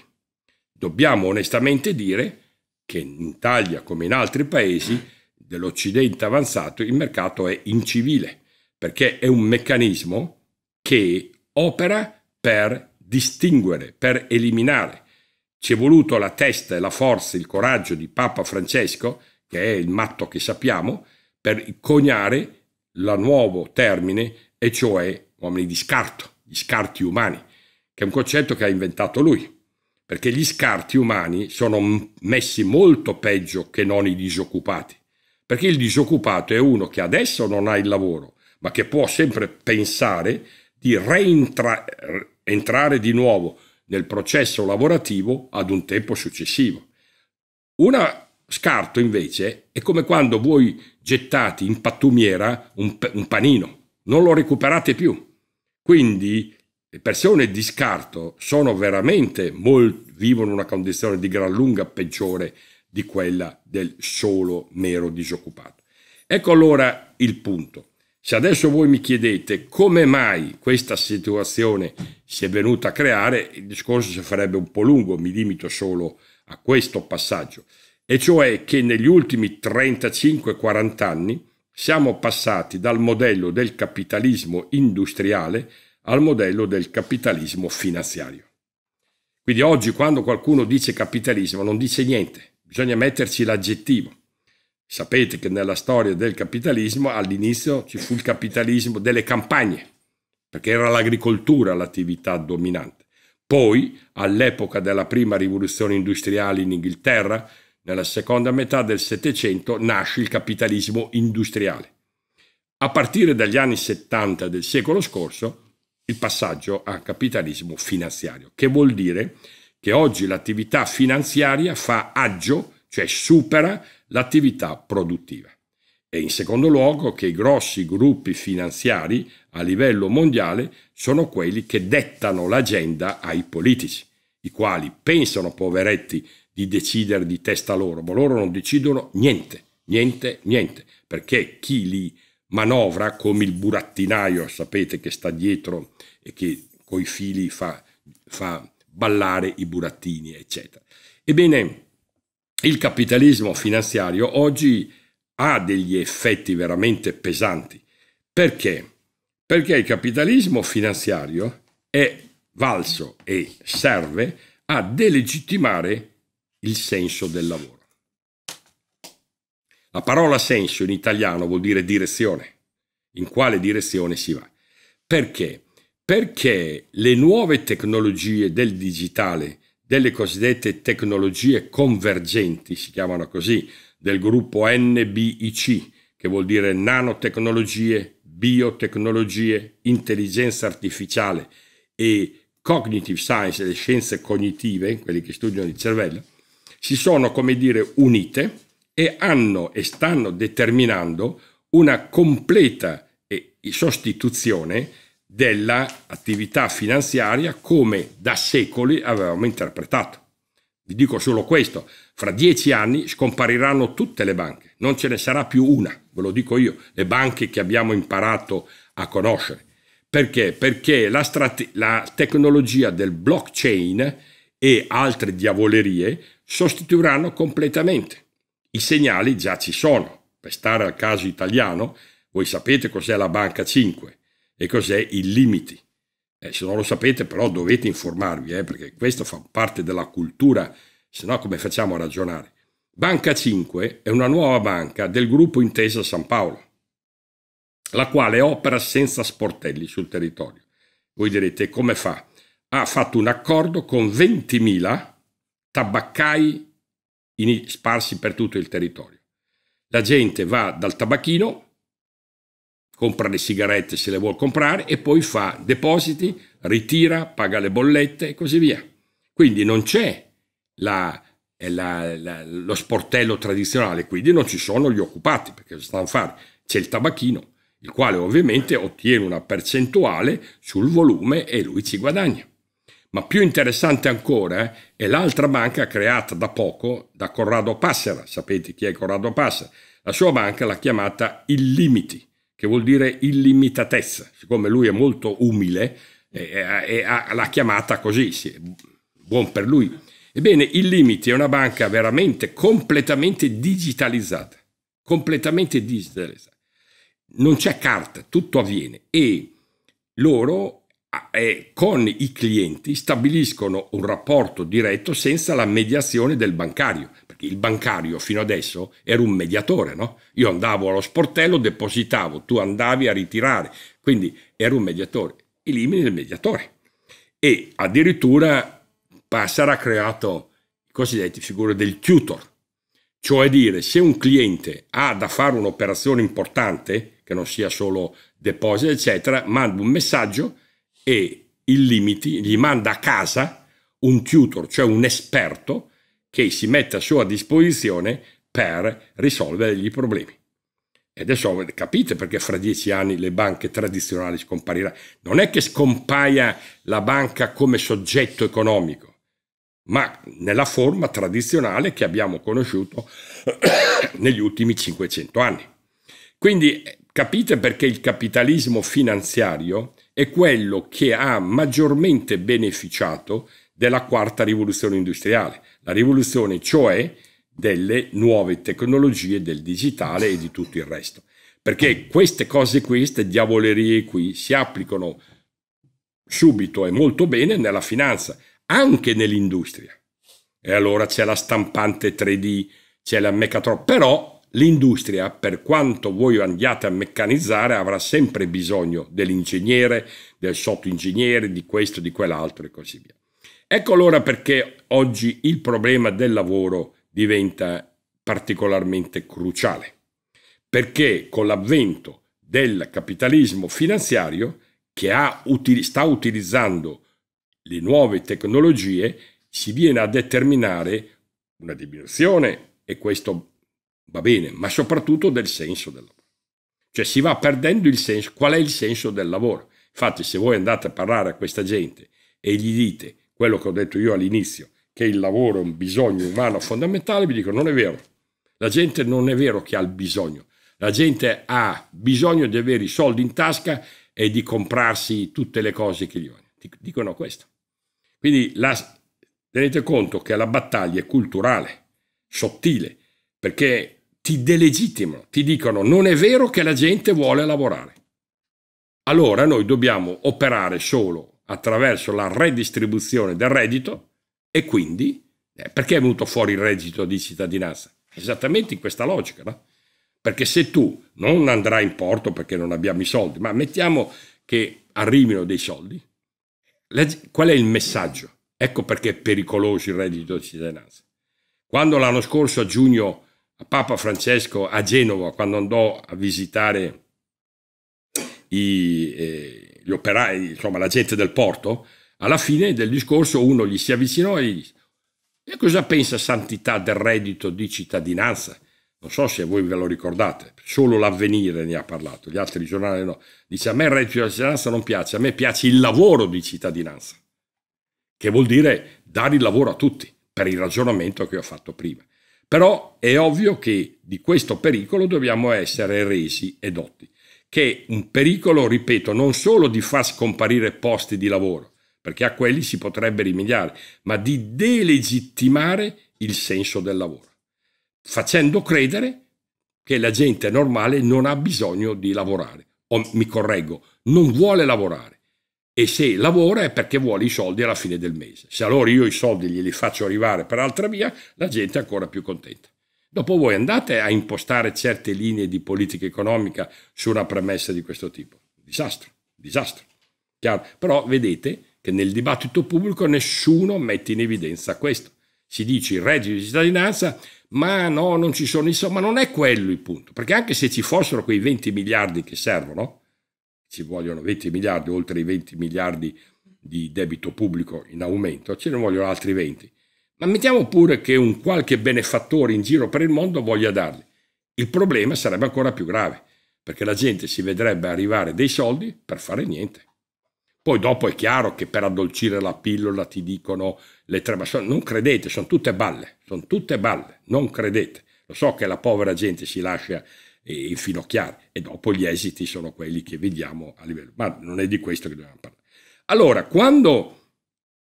D: Dobbiamo onestamente dire che in Italia come in altri paesi dell'Occidente avanzato il mercato è incivile, perché è un meccanismo che opera per distinguere, per eliminare. Ci è voluto la testa e la forza, il coraggio di Papa Francesco che è il matto che sappiamo, per coniare la nuovo termine, e cioè uomini di scarto, gli scarti umani, che è un concetto che ha inventato lui, perché gli scarti umani sono messi molto peggio che non i disoccupati, perché il disoccupato è uno che adesso non ha il lavoro, ma che può sempre pensare di rientrare di nuovo nel processo lavorativo ad un tempo successivo. Una scarto invece è come quando voi gettate in pattumiera un, un panino, non lo recuperate più. Quindi le persone di scarto sono veramente molto, vivono una condizione di gran lunga peggiore di quella del solo mero disoccupato. Ecco allora il punto. Se adesso voi mi chiedete come mai questa situazione si è venuta a creare, il discorso si farebbe un po' lungo, mi limito solo a questo passaggio e cioè che negli ultimi 35-40 anni siamo passati dal modello del capitalismo industriale al modello del capitalismo finanziario. Quindi oggi quando qualcuno dice capitalismo non dice niente, bisogna metterci l'aggettivo. Sapete che nella storia del capitalismo all'inizio ci fu il capitalismo delle campagne, perché era l'agricoltura l'attività dominante. Poi, all'epoca della prima rivoluzione industriale in Inghilterra, nella seconda metà del Settecento nasce il capitalismo industriale. A partire dagli anni 70 del secolo scorso, il passaggio a capitalismo finanziario, che vuol dire che oggi l'attività finanziaria fa aggio, cioè supera l'attività produttiva. E in secondo luogo che i grossi gruppi finanziari a livello mondiale sono quelli che dettano l'agenda ai politici, i quali pensano, poveretti, di decidere di testa loro, ma loro non decidono niente, niente, niente, perché chi li manovra come il burattinaio, sapete che sta dietro e che coi fili fa, fa ballare i burattini, eccetera. Ebbene, il capitalismo finanziario oggi ha degli effetti veramente pesanti. Perché? Perché il capitalismo finanziario è valso e serve a delegittimare il senso del lavoro. La parola senso in italiano vuol dire direzione, in quale direzione si va. Perché? Perché le nuove tecnologie del digitale, delle cosiddette tecnologie convergenti, si chiamano così, del gruppo NBIC, che vuol dire nanotecnologie, biotecnologie, intelligenza artificiale e cognitive science, le scienze cognitive, quelli che studiano il cervello, si sono, come dire, unite e hanno e stanno determinando una completa sostituzione dell'attività finanziaria come da secoli avevamo interpretato. Vi dico solo questo, fra dieci anni scompariranno tutte le banche, non ce ne sarà più una, ve lo dico io, le banche che abbiamo imparato a conoscere. Perché? Perché la, la tecnologia del blockchain e altre diavolerie sostituiranno completamente. I segnali già ci sono. Per stare al caso italiano, voi sapete cos'è la banca 5 e cos'è il limiti. Eh, se non lo sapete però dovete informarvi, eh, perché questo fa parte della cultura, se no come facciamo a ragionare? Banca 5 è una nuova banca del gruppo Intesa San Paolo, la quale opera senza sportelli sul territorio. Voi direte come fa? Ha fatto un accordo con 20.000 tabaccai in, sparsi per tutto il territorio. La gente va dal tabacchino, compra le sigarette se le vuole comprare e poi fa depositi, ritira, paga le bollette e così via. Quindi non c'è la, la, la, lo sportello tradizionale, quindi non ci sono gli occupati perché lo stanno a fare. C'è il tabacchino, il quale ovviamente ottiene una percentuale sul volume e lui ci guadagna. Ma più interessante ancora eh, è l'altra banca creata da poco da Corrado Passera. Sapete chi è Corrado Passera? La sua banca l'ha chiamata Illimiti, che vuol dire illimitatezza. Siccome lui è molto umile, eh, eh, eh ah, l'ha chiamata così, sì, buon per lui. Ebbene, Illimiti è una banca veramente completamente digitalizzata, completamente digitalizzata. Non c'è carta, tutto avviene e loro eh, con i clienti stabiliscono un rapporto diretto senza la mediazione del bancario, perché il bancario fino adesso era un mediatore, no? Io andavo allo sportello, depositavo, tu andavi a ritirare, quindi era un mediatore. Elimini il mediatore. E addirittura sarà creato i cosiddetti figure del tutor, cioè dire se un cliente ha da fare un'operazione importante, che non sia solo deposito, eccetera, manda un messaggio e il Limiti gli manda a casa un tutor, cioè un esperto che si mette a sua disposizione per risolvere i problemi. E adesso capite perché fra dieci anni le banche tradizionali scompariranno. Non è che scompaia la banca come soggetto economico, ma nella forma tradizionale che abbiamo conosciuto negli ultimi 500 anni. Quindi capite perché il capitalismo finanziario è quello che ha maggiormente beneficiato della quarta rivoluzione industriale, la rivoluzione cioè delle nuove tecnologie, del digitale e di tutto il resto. Perché queste cose qui, queste diavolerie qui, si applicano subito e molto bene nella finanza, anche nell'industria. E allora c'è la stampante 3D, c'è la meccatronica, però L'industria, per quanto voi andiate a meccanizzare, avrà sempre bisogno dell'ingegnere, del sottoingegnere, di questo, di quell'altro e così via. Ecco allora perché oggi il problema del lavoro diventa particolarmente cruciale, perché con l'avvento del capitalismo finanziario che ha, sta utilizzando le nuove tecnologie, si viene a determinare una diminuzione, e questo va bene, ma soprattutto del senso del lavoro. Cioè si va perdendo il senso, qual è il senso del lavoro? Infatti se voi andate a parlare a questa gente e gli dite quello che ho detto io all'inizio, che il lavoro è un bisogno umano fondamentale, vi dico non è vero. La gente non è vero che ha il bisogno, la gente ha bisogno di avere i soldi in tasca e di comprarsi tutte le cose che gli vogliono. Dicono questo. Quindi la, tenete conto che la battaglia è culturale, sottile, perché ti delegittimano, ti dicono non è vero che la gente vuole lavorare. Allora noi dobbiamo operare solo attraverso la redistribuzione del reddito e quindi eh, perché è venuto fuori il reddito di cittadinanza? Esattamente in questa logica, no? Perché se tu non andrai in porto perché non abbiamo i soldi, ma mettiamo che arrivino dei soldi, qual è il messaggio? Ecco perché è pericoloso il reddito di cittadinanza. Quando l'anno scorso a giugno a Papa Francesco a Genova quando andò a visitare i, eh, gli operai, insomma la gente del porto, alla fine del discorso uno gli si avvicinò e gli disse e cosa pensa Santità del reddito di cittadinanza? Non so se voi ve lo ricordate, solo l'avvenire ne ha parlato, gli altri giornali no. Dice a me il reddito di cittadinanza non piace, a me piace il lavoro di cittadinanza, che vuol dire dare il lavoro a tutti, per il ragionamento che ho fatto prima. Però è ovvio che di questo pericolo dobbiamo essere resi edotti, che è un pericolo, ripeto, non solo di far scomparire posti di lavoro, perché a quelli si potrebbe rimediare, ma di delegittimare il senso del lavoro, facendo credere che la gente normale non ha bisogno di lavorare, o mi correggo, non vuole lavorare e se lavora è perché vuole i soldi alla fine del mese. Se allora io i soldi glieli faccio arrivare per altra via, la gente è ancora più contenta. Dopo voi andate a impostare certe linee di politica economica su una premessa di questo tipo. Disastro, disastro. Chiaro? Però vedete che nel dibattito pubblico nessuno mette in evidenza questo. Si dice il reddito di cittadinanza, ma no, non ci sono, insomma, non è quello il punto. Perché anche se ci fossero quei 20 miliardi che servono, ci vogliono 20 miliardi, oltre i 20 miliardi di debito pubblico in aumento, ce ne vogliono altri 20. Ma mettiamo pure che un qualche benefattore in giro per il mondo voglia darli. Il problema sarebbe ancora più grave, perché la gente si vedrebbe arrivare dei soldi per fare niente. Poi dopo è chiaro che per addolcire la pillola ti dicono le tre, ma non credete, sono tutte balle, sono tutte balle, non credete. Lo so che la povera gente si lascia e infinocchiare e dopo gli esiti sono quelli che vediamo a livello, ma non è di questo che dobbiamo parlare. Allora, quando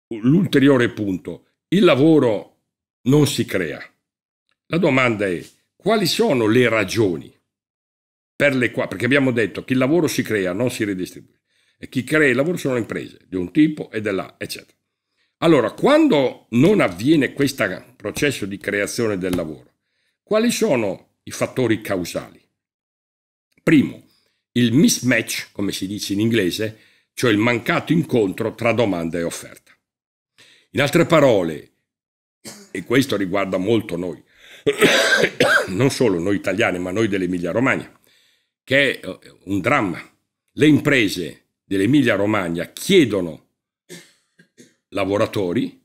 D: l'ulteriore punto, il lavoro non si crea, la domanda è quali sono le ragioni per le quali, perché abbiamo detto che il lavoro si crea, non si ridistribuisce, e chi crea il lavoro sono le imprese di un tipo e dell'altro, eccetera. Allora, quando non avviene questo processo di creazione del lavoro, quali sono i fattori causali? Primo, il mismatch, come si dice in inglese, cioè il mancato incontro tra domanda e offerta. In altre parole, e questo riguarda molto noi, non solo noi italiani, ma noi dell'Emilia Romagna, che è eh, un dramma. Le imprese dell'Emilia Romagna chiedono lavoratori,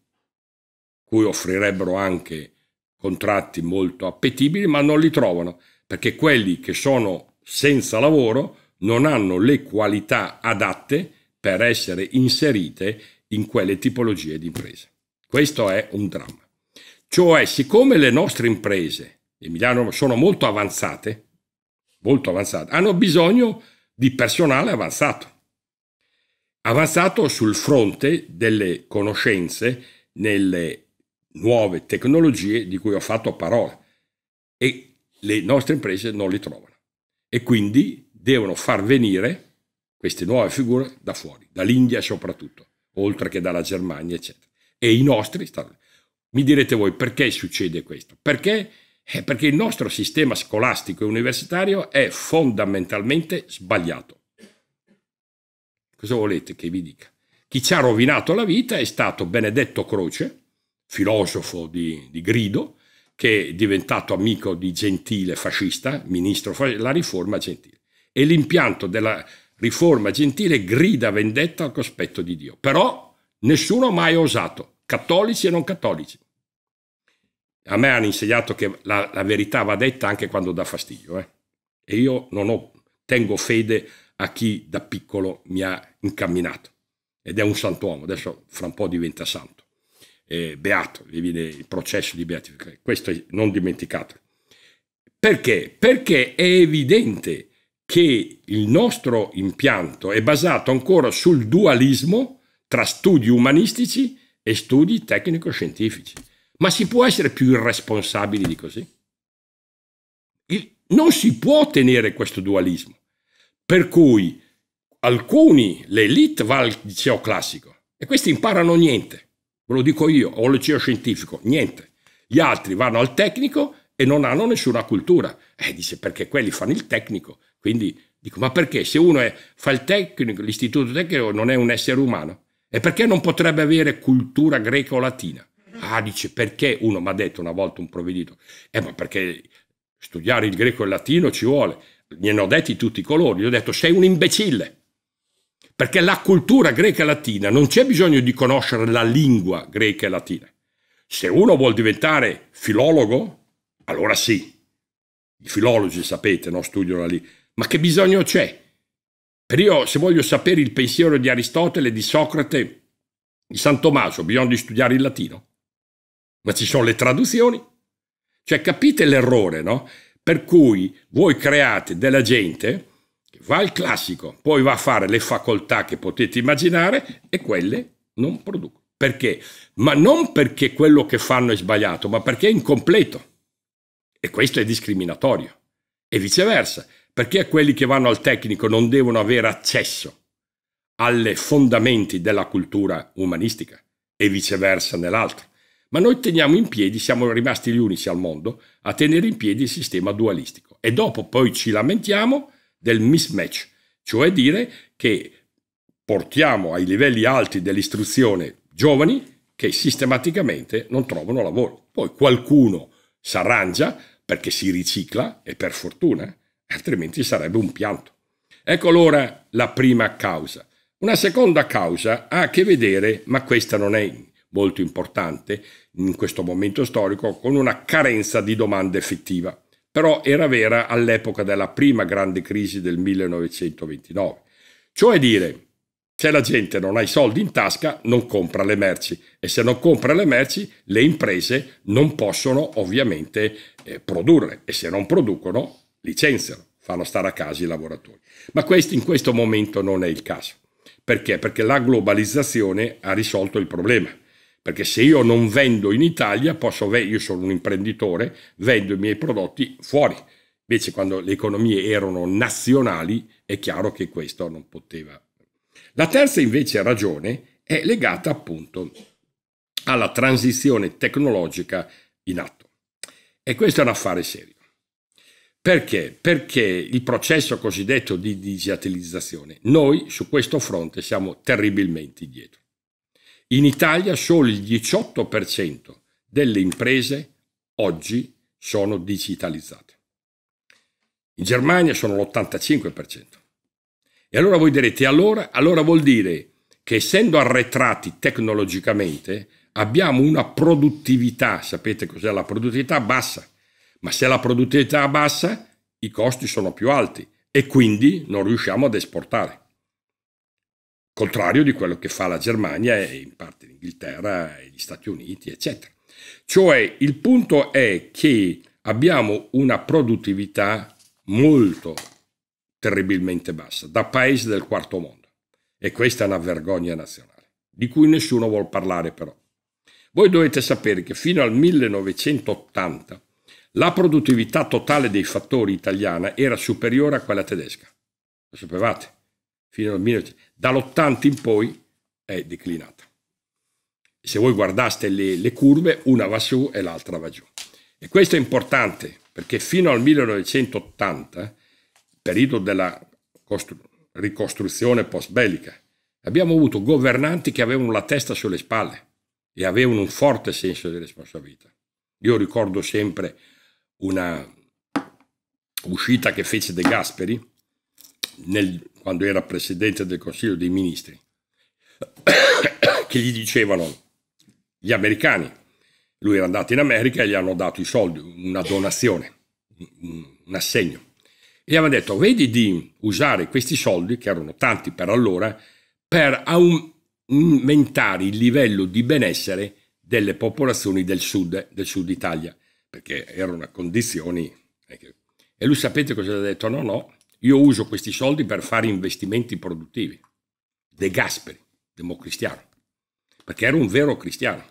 D: cui offrirebbero anche contratti molto appetibili, ma non li trovano, perché quelli che sono senza lavoro non hanno le qualità adatte per essere inserite in quelle tipologie di imprese. Questo è un dramma. Cioè, siccome le nostre imprese Emiliano sono molto avanzate, molto avanzate, hanno bisogno di personale avanzato. Avanzato sul fronte delle conoscenze nelle nuove tecnologie di cui ho fatto parola e le nostre imprese non li trovano e quindi devono far venire queste nuove figure da fuori, dall'India soprattutto, oltre che dalla Germania, eccetera. E i nostri stanno. Mi direte voi perché succede questo? Perché? Eh, perché il nostro sistema scolastico e universitario è fondamentalmente sbagliato. Cosa volete che vi dica? Chi ci ha rovinato la vita è stato Benedetto Croce, filosofo di, di Grido, che è diventato amico di Gentile fascista, ministro la riforma Gentile. E l'impianto della riforma Gentile grida vendetta al cospetto di Dio. Però nessuno mai ha osato, cattolici e non cattolici. A me hanno insegnato che la, la verità va detta anche quando dà fastidio. Eh? E io non ho, tengo fede a chi da piccolo mi ha incamminato. Ed è un sant'uomo, adesso fra un po' diventa santo eh, beato, gli viene il processo di beatificazione. Questo non dimenticatelo. Perché? Perché è evidente che il nostro impianto è basato ancora sul dualismo tra studi umanistici e studi tecnico-scientifici. Ma si può essere più irresponsabili di così? Il, non si può tenere questo dualismo. Per cui alcuni, l'elite va al liceo classico e questi imparano niente ve lo dico io, ho un liceo scientifico, niente. Gli altri vanno al tecnico e non hanno nessuna cultura. Eh, dice perché quelli fanno il tecnico. Quindi dico, ma perché se uno è, fa il tecnico, l'istituto tecnico non è un essere umano? E perché non potrebbe avere cultura greca o latina? Ah, dice perché uno mi ha detto una volta un provvedito, eh ma perché studiare il greco e il latino ci vuole. Gliene ho detti tutti i colori, gli ho detto sei un imbecille perché la cultura greca e latina non c'è bisogno di conoscere la lingua greca e latina. Se uno vuol diventare filologo, allora sì. I filologi, sapete, no? studiano lì. Ma che bisogno c'è? Per io, se voglio sapere il pensiero di Aristotele, di Socrate, di San Tommaso, bisogna studiare il latino. Ma ci sono le traduzioni. Cioè, capite l'errore, no? Per cui voi create della gente va al classico, poi va a fare le facoltà che potete immaginare e quelle non producono. Perché? Ma non perché quello che fanno è sbagliato, ma perché è incompleto. E questo è discriminatorio. E viceversa, perché quelli che vanno al tecnico non devono avere accesso alle fondamenti della cultura umanistica e viceversa nell'altro. Ma noi teniamo in piedi, siamo rimasti gli unici al mondo a tenere in piedi il sistema dualistico. E dopo poi ci lamentiamo del mismatch, cioè dire che portiamo ai livelli alti dell'istruzione giovani che sistematicamente non trovano lavoro. Poi qualcuno si arrangia perché si ricicla e per fortuna, altrimenti sarebbe un pianto. Ecco allora la prima causa. Una seconda causa ha a che vedere, ma questa non è molto importante in questo momento storico, con una carenza di domanda effettiva però era vera all'epoca della prima grande crisi del 1929. Cioè a dire, se la gente non ha i soldi in tasca, non compra le merci e se non compra le merci, le imprese non possono ovviamente eh, produrre e se non producono, licenziano, fanno stare a casa i lavoratori. Ma questo in questo momento non è il caso. Perché? Perché la globalizzazione ha risolto il problema perché se io non vendo in Italia, posso, io sono un imprenditore, vendo i miei prodotti fuori. Invece quando le economie erano nazionali è chiaro che questo non poteva. La terza invece ragione è legata appunto alla transizione tecnologica in atto. E questo è un affare serio. Perché? Perché il processo cosiddetto di digitalizzazione, noi su questo fronte siamo terribilmente indietro. In Italia solo il 18% delle imprese oggi sono digitalizzate. In Germania sono l'85%. E allora voi direte, allora, allora vuol dire che essendo arretrati tecnologicamente abbiamo una produttività, sapete cos'è la produttività bassa, ma se la produttività è bassa i costi sono più alti e quindi non riusciamo ad esportare contrario di quello che fa la Germania e in parte l'Inghilterra e gli Stati Uniti, eccetera. Cioè il punto è che abbiamo una produttività molto terribilmente bassa da paese del quarto mondo e questa è una vergogna nazionale di cui nessuno vuole parlare però. Voi dovete sapere che fino al 1980 la produttività totale dei fattori italiana era superiore a quella tedesca. Lo sapevate? fino al 1900, dall'80 in poi è declinata. Se voi guardaste le, le curve, una va su e l'altra va giù. E questo è importante perché fino al 1980, periodo della ricostruzione post-bellica, abbiamo avuto governanti che avevano la testa sulle spalle e avevano un forte senso di responsabilità. Io ricordo sempre una uscita che fece De Gasperi nel quando era presidente del Consiglio dei Ministri, che gli dicevano gli americani, lui era andato in America e gli hanno dato i soldi, una donazione, un assegno. E gli avevano detto, vedi di usare questi soldi, che erano tanti per allora, per aumentare il livello di benessere delle popolazioni del sud, del sud Italia, perché erano condizioni... Eh, e lui sapete cosa ha detto? No, no, io uso questi soldi per fare investimenti produttivi. De Gasperi, democristiano, perché era un vero cristiano.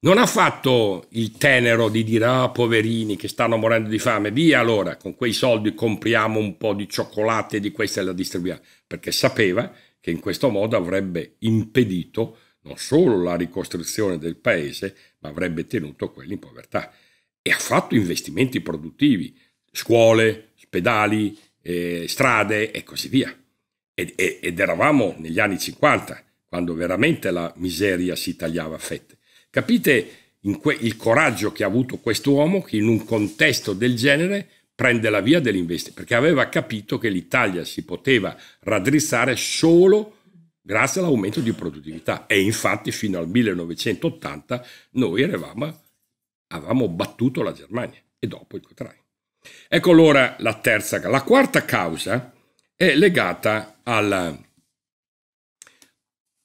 D: Non ha fatto il tenero di dire, ah, poverini che stanno morendo di fame, via allora, con quei soldi compriamo un po' di cioccolate di questa e la distribuiamo, perché sapeva che in questo modo avrebbe impedito non solo la ricostruzione del paese, ma avrebbe tenuto quelli in povertà. E ha fatto investimenti produttivi, scuole, ospedali, eh, strade e così via. Ed, ed eravamo negli anni 50, quando veramente la miseria si tagliava a fette. Capite in il coraggio che ha avuto questo uomo che in un contesto del genere prende la via dell'investimento, perché aveva capito che l'Italia si poteva raddrizzare solo grazie all'aumento di produttività. E infatti fino al 1980 noi eravamo, avevamo battuto la Germania e dopo il contrario. Ecco allora la terza, la quarta causa è legata al,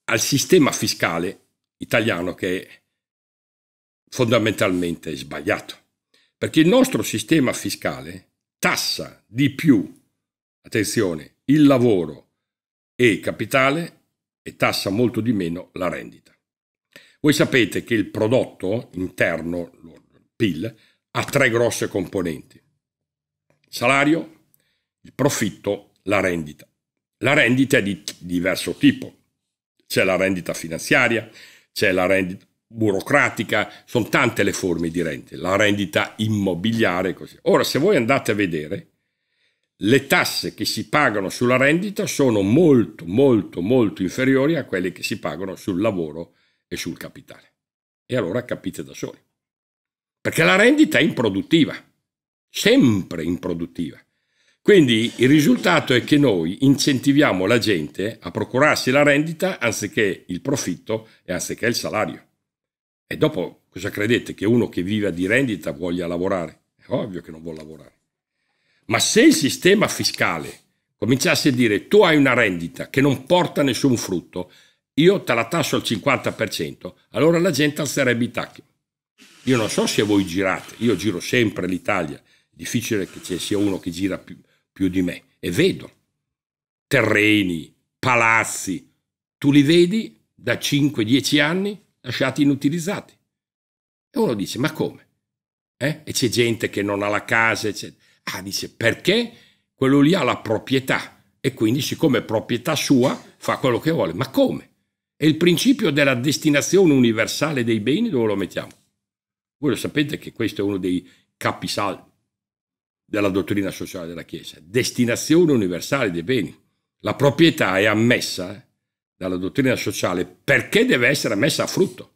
D: al sistema fiscale italiano che è fondamentalmente sbagliato, perché il nostro sistema fiscale tassa di più, attenzione, il lavoro e il capitale e tassa molto di meno la rendita. Voi sapete che il prodotto interno, il PIL, ha tre grosse componenti salario, il profitto, la rendita. La rendita è di diverso tipo. C'è la rendita finanziaria, c'è la rendita burocratica, sono tante le forme di rendita, la rendita immobiliare così. Ora, se voi andate a vedere, le tasse che si pagano sulla rendita sono molto, molto, molto inferiori a quelle che si pagano sul lavoro e sul capitale. E allora capite da soli. Perché la rendita è improduttiva sempre improduttiva. Quindi il risultato è che noi incentiviamo la gente a procurarsi la rendita anziché il profitto e anziché il salario. E dopo cosa credete? Che uno che vive di rendita voglia lavorare? È ovvio che non vuole lavorare. Ma se il sistema fiscale cominciasse a dire tu hai una rendita che non porta nessun frutto, io te la tasso al 50%, allora la gente alzerebbe i tacchi. Io non so se voi girate, io giro sempre l'Italia difficile che ci sia uno che gira più, più di me, e vedo terreni, palazzi, tu li vedi da 5-10 anni lasciati inutilizzati. E uno dice, ma come? Eh? E c'è gente che non ha la casa, eccetera. Ah, dice, perché quello lì ha la proprietà e quindi siccome è proprietà sua fa quello che vuole. Ma come? E il principio della destinazione universale dei beni dove lo mettiamo? Voi lo sapete che questo è uno dei capisal- della dottrina sociale della Chiesa, destinazione universale dei beni. La proprietà è ammessa eh, dalla dottrina sociale perché deve essere ammessa a frutto.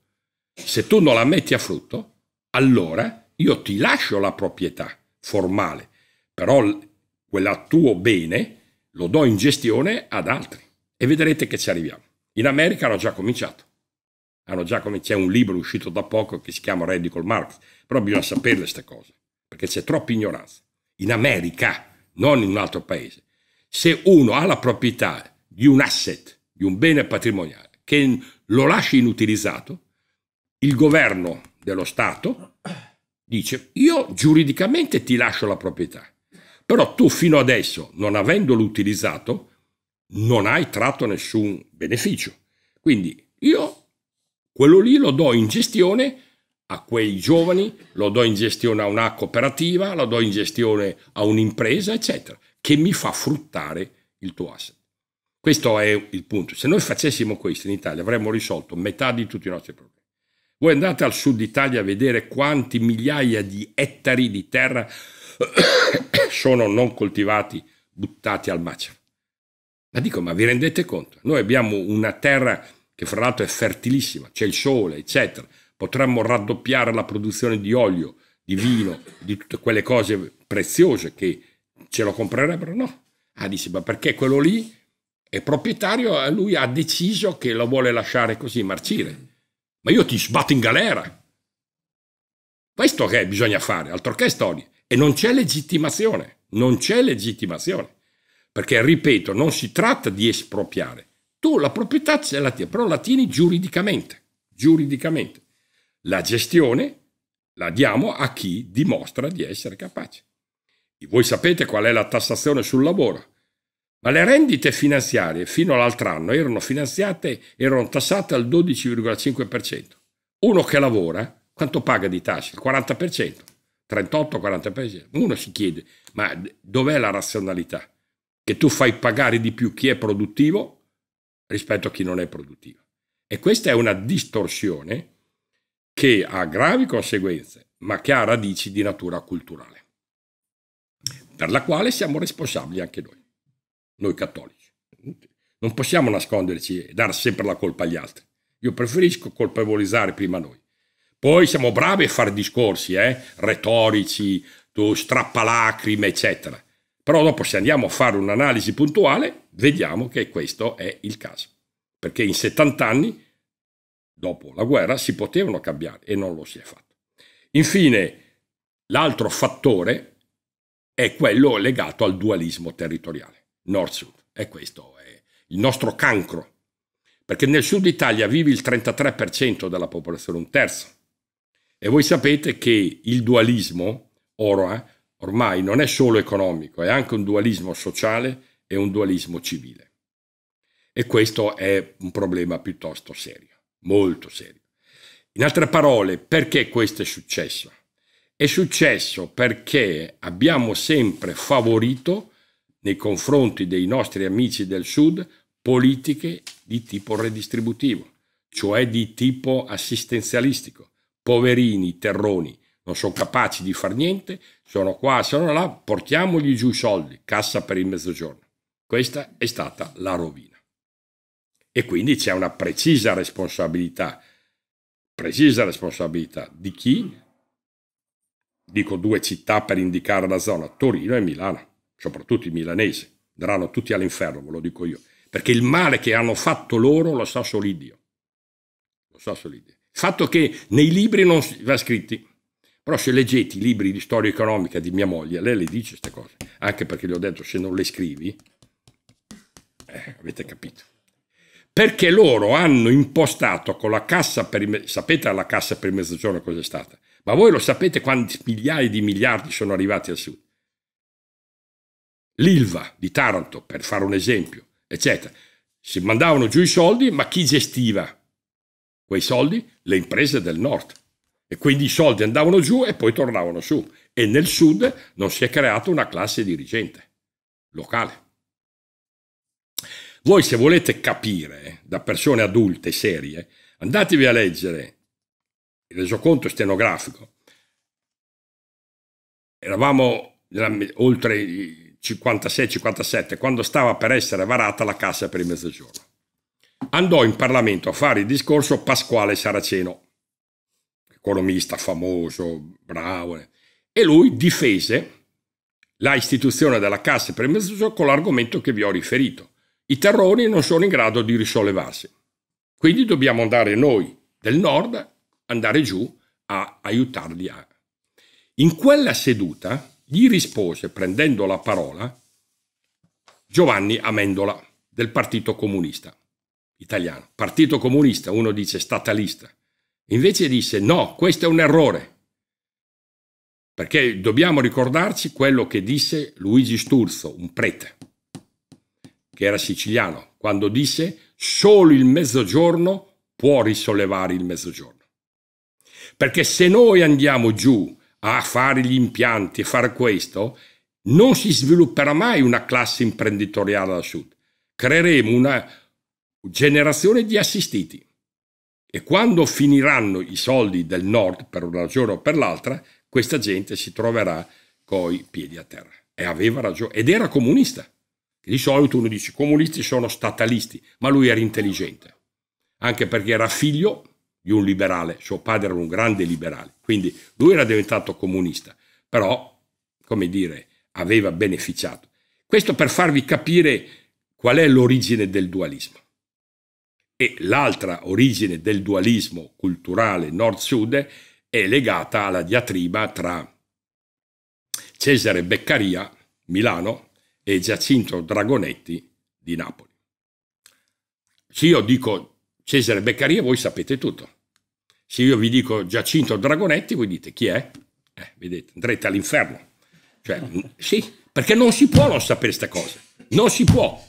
D: Se tu non la metti a frutto, allora io ti lascio la proprietà formale, però quel tuo bene lo do in gestione ad altri e vedrete che ci arriviamo. In America hanno già cominciato. Hanno già cominciato, c'è un libro uscito da poco che si chiama Radical Marx, però bisogna saperle queste cose, perché c'è troppa ignoranza in America, non in un altro paese. Se uno ha la proprietà di un asset, di un bene patrimoniale, che lo lasci inutilizzato, il governo dello Stato dice io giuridicamente ti lascio la proprietà, però tu fino adesso, non avendolo utilizzato, non hai tratto nessun beneficio. Quindi io quello lì lo do in gestione a quei giovani, lo do in gestione a una cooperativa, lo do in gestione a un'impresa, eccetera, che mi fa fruttare il tuo asset. Questo è il punto. Se noi facessimo questo in Italia avremmo risolto metà di tutti i nostri problemi. Voi andate al sud Italia a vedere quanti migliaia di ettari di terra sono non coltivati, buttati al macero. Ma dico, ma vi rendete conto? Noi abbiamo una terra che fra l'altro è fertilissima, c'è il sole, eccetera potremmo raddoppiare la produzione di olio, di vino, di tutte quelle cose preziose che ce lo comprerebbero? No. Ah, dice, ma perché quello lì è proprietario e lui ha deciso che lo vuole lasciare così marcire. Ma io ti sbatto in galera. Questo che bisogna fare, altro che storie. E non c'è legittimazione, non c'è legittimazione. Perché, ripeto, non si tratta di espropriare. Tu la proprietà ce la tieni, però la tieni giuridicamente, giuridicamente. La gestione la diamo a chi dimostra di essere capace. E voi sapete qual è la tassazione sul lavoro, ma le rendite finanziarie fino all'altro anno erano finanziate, erano tassate al 12,5%. Uno che lavora, quanto paga di tasse? Il 40%, 38-40%. Uno si chiede, ma dov'è la razionalità? Che tu fai pagare di più chi è produttivo rispetto a chi non è produttivo. E questa è una distorsione che ha gravi conseguenze, ma che ha radici di natura culturale, per la quale siamo responsabili anche noi, noi cattolici. Non possiamo nasconderci e dare sempre la colpa agli altri. Io preferisco colpevolizzare prima noi. Poi siamo bravi a fare discorsi, eh? retorici, tu strappalacrime, eccetera. Però dopo se andiamo a fare un'analisi puntuale, vediamo che questo è il caso. Perché in 70 anni dopo la guerra si potevano cambiare e non lo si è fatto. Infine, l'altro fattore è quello legato al dualismo territoriale, nord-sud. E questo è il nostro cancro, perché nel sud Italia vive il 33% della popolazione, un terzo. E voi sapete che il dualismo ora ormai non è solo economico, è anche un dualismo sociale e un dualismo civile. E questo è un problema piuttosto serio molto serio. In altre parole, perché questo è successo? È successo perché abbiamo sempre favorito nei confronti dei nostri amici del Sud politiche di tipo redistributivo, cioè di tipo assistenzialistico. Poverini, terroni, non sono capaci di far niente, sono qua, sono là, portiamogli giù i soldi, cassa per il mezzogiorno. Questa è stata la rovina e quindi c'è una precisa responsabilità, precisa responsabilità di chi? Dico due città per indicare la zona, Torino e Milano, soprattutto i milanesi, andranno tutti all'inferno, ve lo dico io, perché il male che hanno fatto loro lo sa solo Dio. Lo sa solo Dio. Il fatto che nei libri non va scritti, però se leggete i libri di storia economica di mia moglie, lei le dice queste cose, anche perché le ho detto se non le scrivi, eh, avete capito perché loro hanno impostato con la cassa per il sapete la cassa per mezzogiorno cos'è stata, ma voi lo sapete quanti migliaia di miliardi sono arrivati al sud. L'Ilva di Taranto, per fare un esempio, eccetera. Si mandavano giù i soldi, ma chi gestiva quei soldi? Le imprese del nord. E quindi i soldi andavano giù e poi tornavano su. E nel sud non si è creata una classe dirigente locale. Voi se volete capire da persone adulte, serie, andatevi a leggere il resoconto stenografico. Eravamo oltre 56-57, quando stava per essere varata la cassa per il mezzogiorno. Andò in Parlamento a fare il discorso Pasquale Saraceno, economista famoso, bravo, e lui difese la istituzione della cassa per il mezzogiorno con l'argomento che vi ho riferito i terroni non sono in grado di risollevarsi. Quindi dobbiamo andare noi del nord, andare giù a aiutarli. A... In quella seduta gli rispose, prendendo la parola, Giovanni Amendola del Partito Comunista Italiano. Partito Comunista, uno dice statalista. Invece disse no, questo è un errore, perché dobbiamo ricordarci quello che disse Luigi Sturzo, un prete che era siciliano, quando disse solo il mezzogiorno può risollevare il mezzogiorno. Perché se noi andiamo giù a fare gli impianti, a fare questo, non si svilupperà mai una classe imprenditoriale al sud. Creeremo una generazione di assistiti. E quando finiranno i soldi del nord per una ragione o per l'altra, questa gente si troverà coi piedi a terra. E aveva ragione, ed era comunista. Di solito uno dice i comunisti sono statalisti, ma lui era intelligente, anche perché era figlio di un liberale, suo padre era un grande liberale, quindi lui era diventato comunista, però, come dire, aveva beneficiato. Questo per farvi capire qual è l'origine del dualismo. E l'altra origine del dualismo culturale nord-sud è legata alla diatriba tra Cesare Beccaria, Milano, e Giacinto Dragonetti di Napoli. Se io dico Cesare Beccaria, voi sapete tutto. Se io vi dico Giacinto Dragonetti, voi dite chi è? Eh, vedete, andrete all'inferno. Cioè, sì, perché non si può non sapere queste cose. Non si può.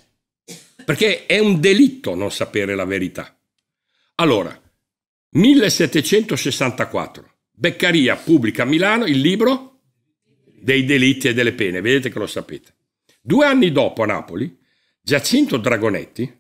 D: Perché è un delitto non sapere la verità. Allora, 1764, Beccaria pubblica a Milano il libro dei delitti e delle pene. Vedete che lo sapete. Due anni dopo a Napoli, Giacinto Dragonetti,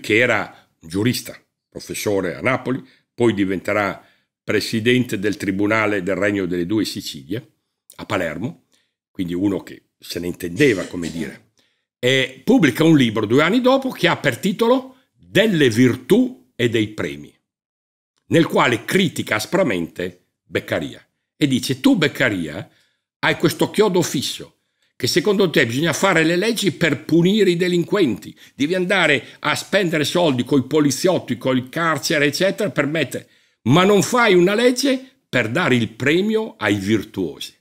D: che era giurista, professore a Napoli, poi diventerà presidente del Tribunale del Regno delle Due Sicilie a Palermo, quindi uno che se ne intendeva, come dire, e pubblica un libro due anni dopo che ha per titolo Delle virtù e dei premi, nel quale critica aspramente Beccaria e dice tu Beccaria hai questo chiodo fisso che secondo te bisogna fare le leggi per punire i delinquenti, devi andare a spendere soldi con i poliziotti, con il carcere, eccetera, per mettere, ma non fai una legge per dare il premio ai virtuosi.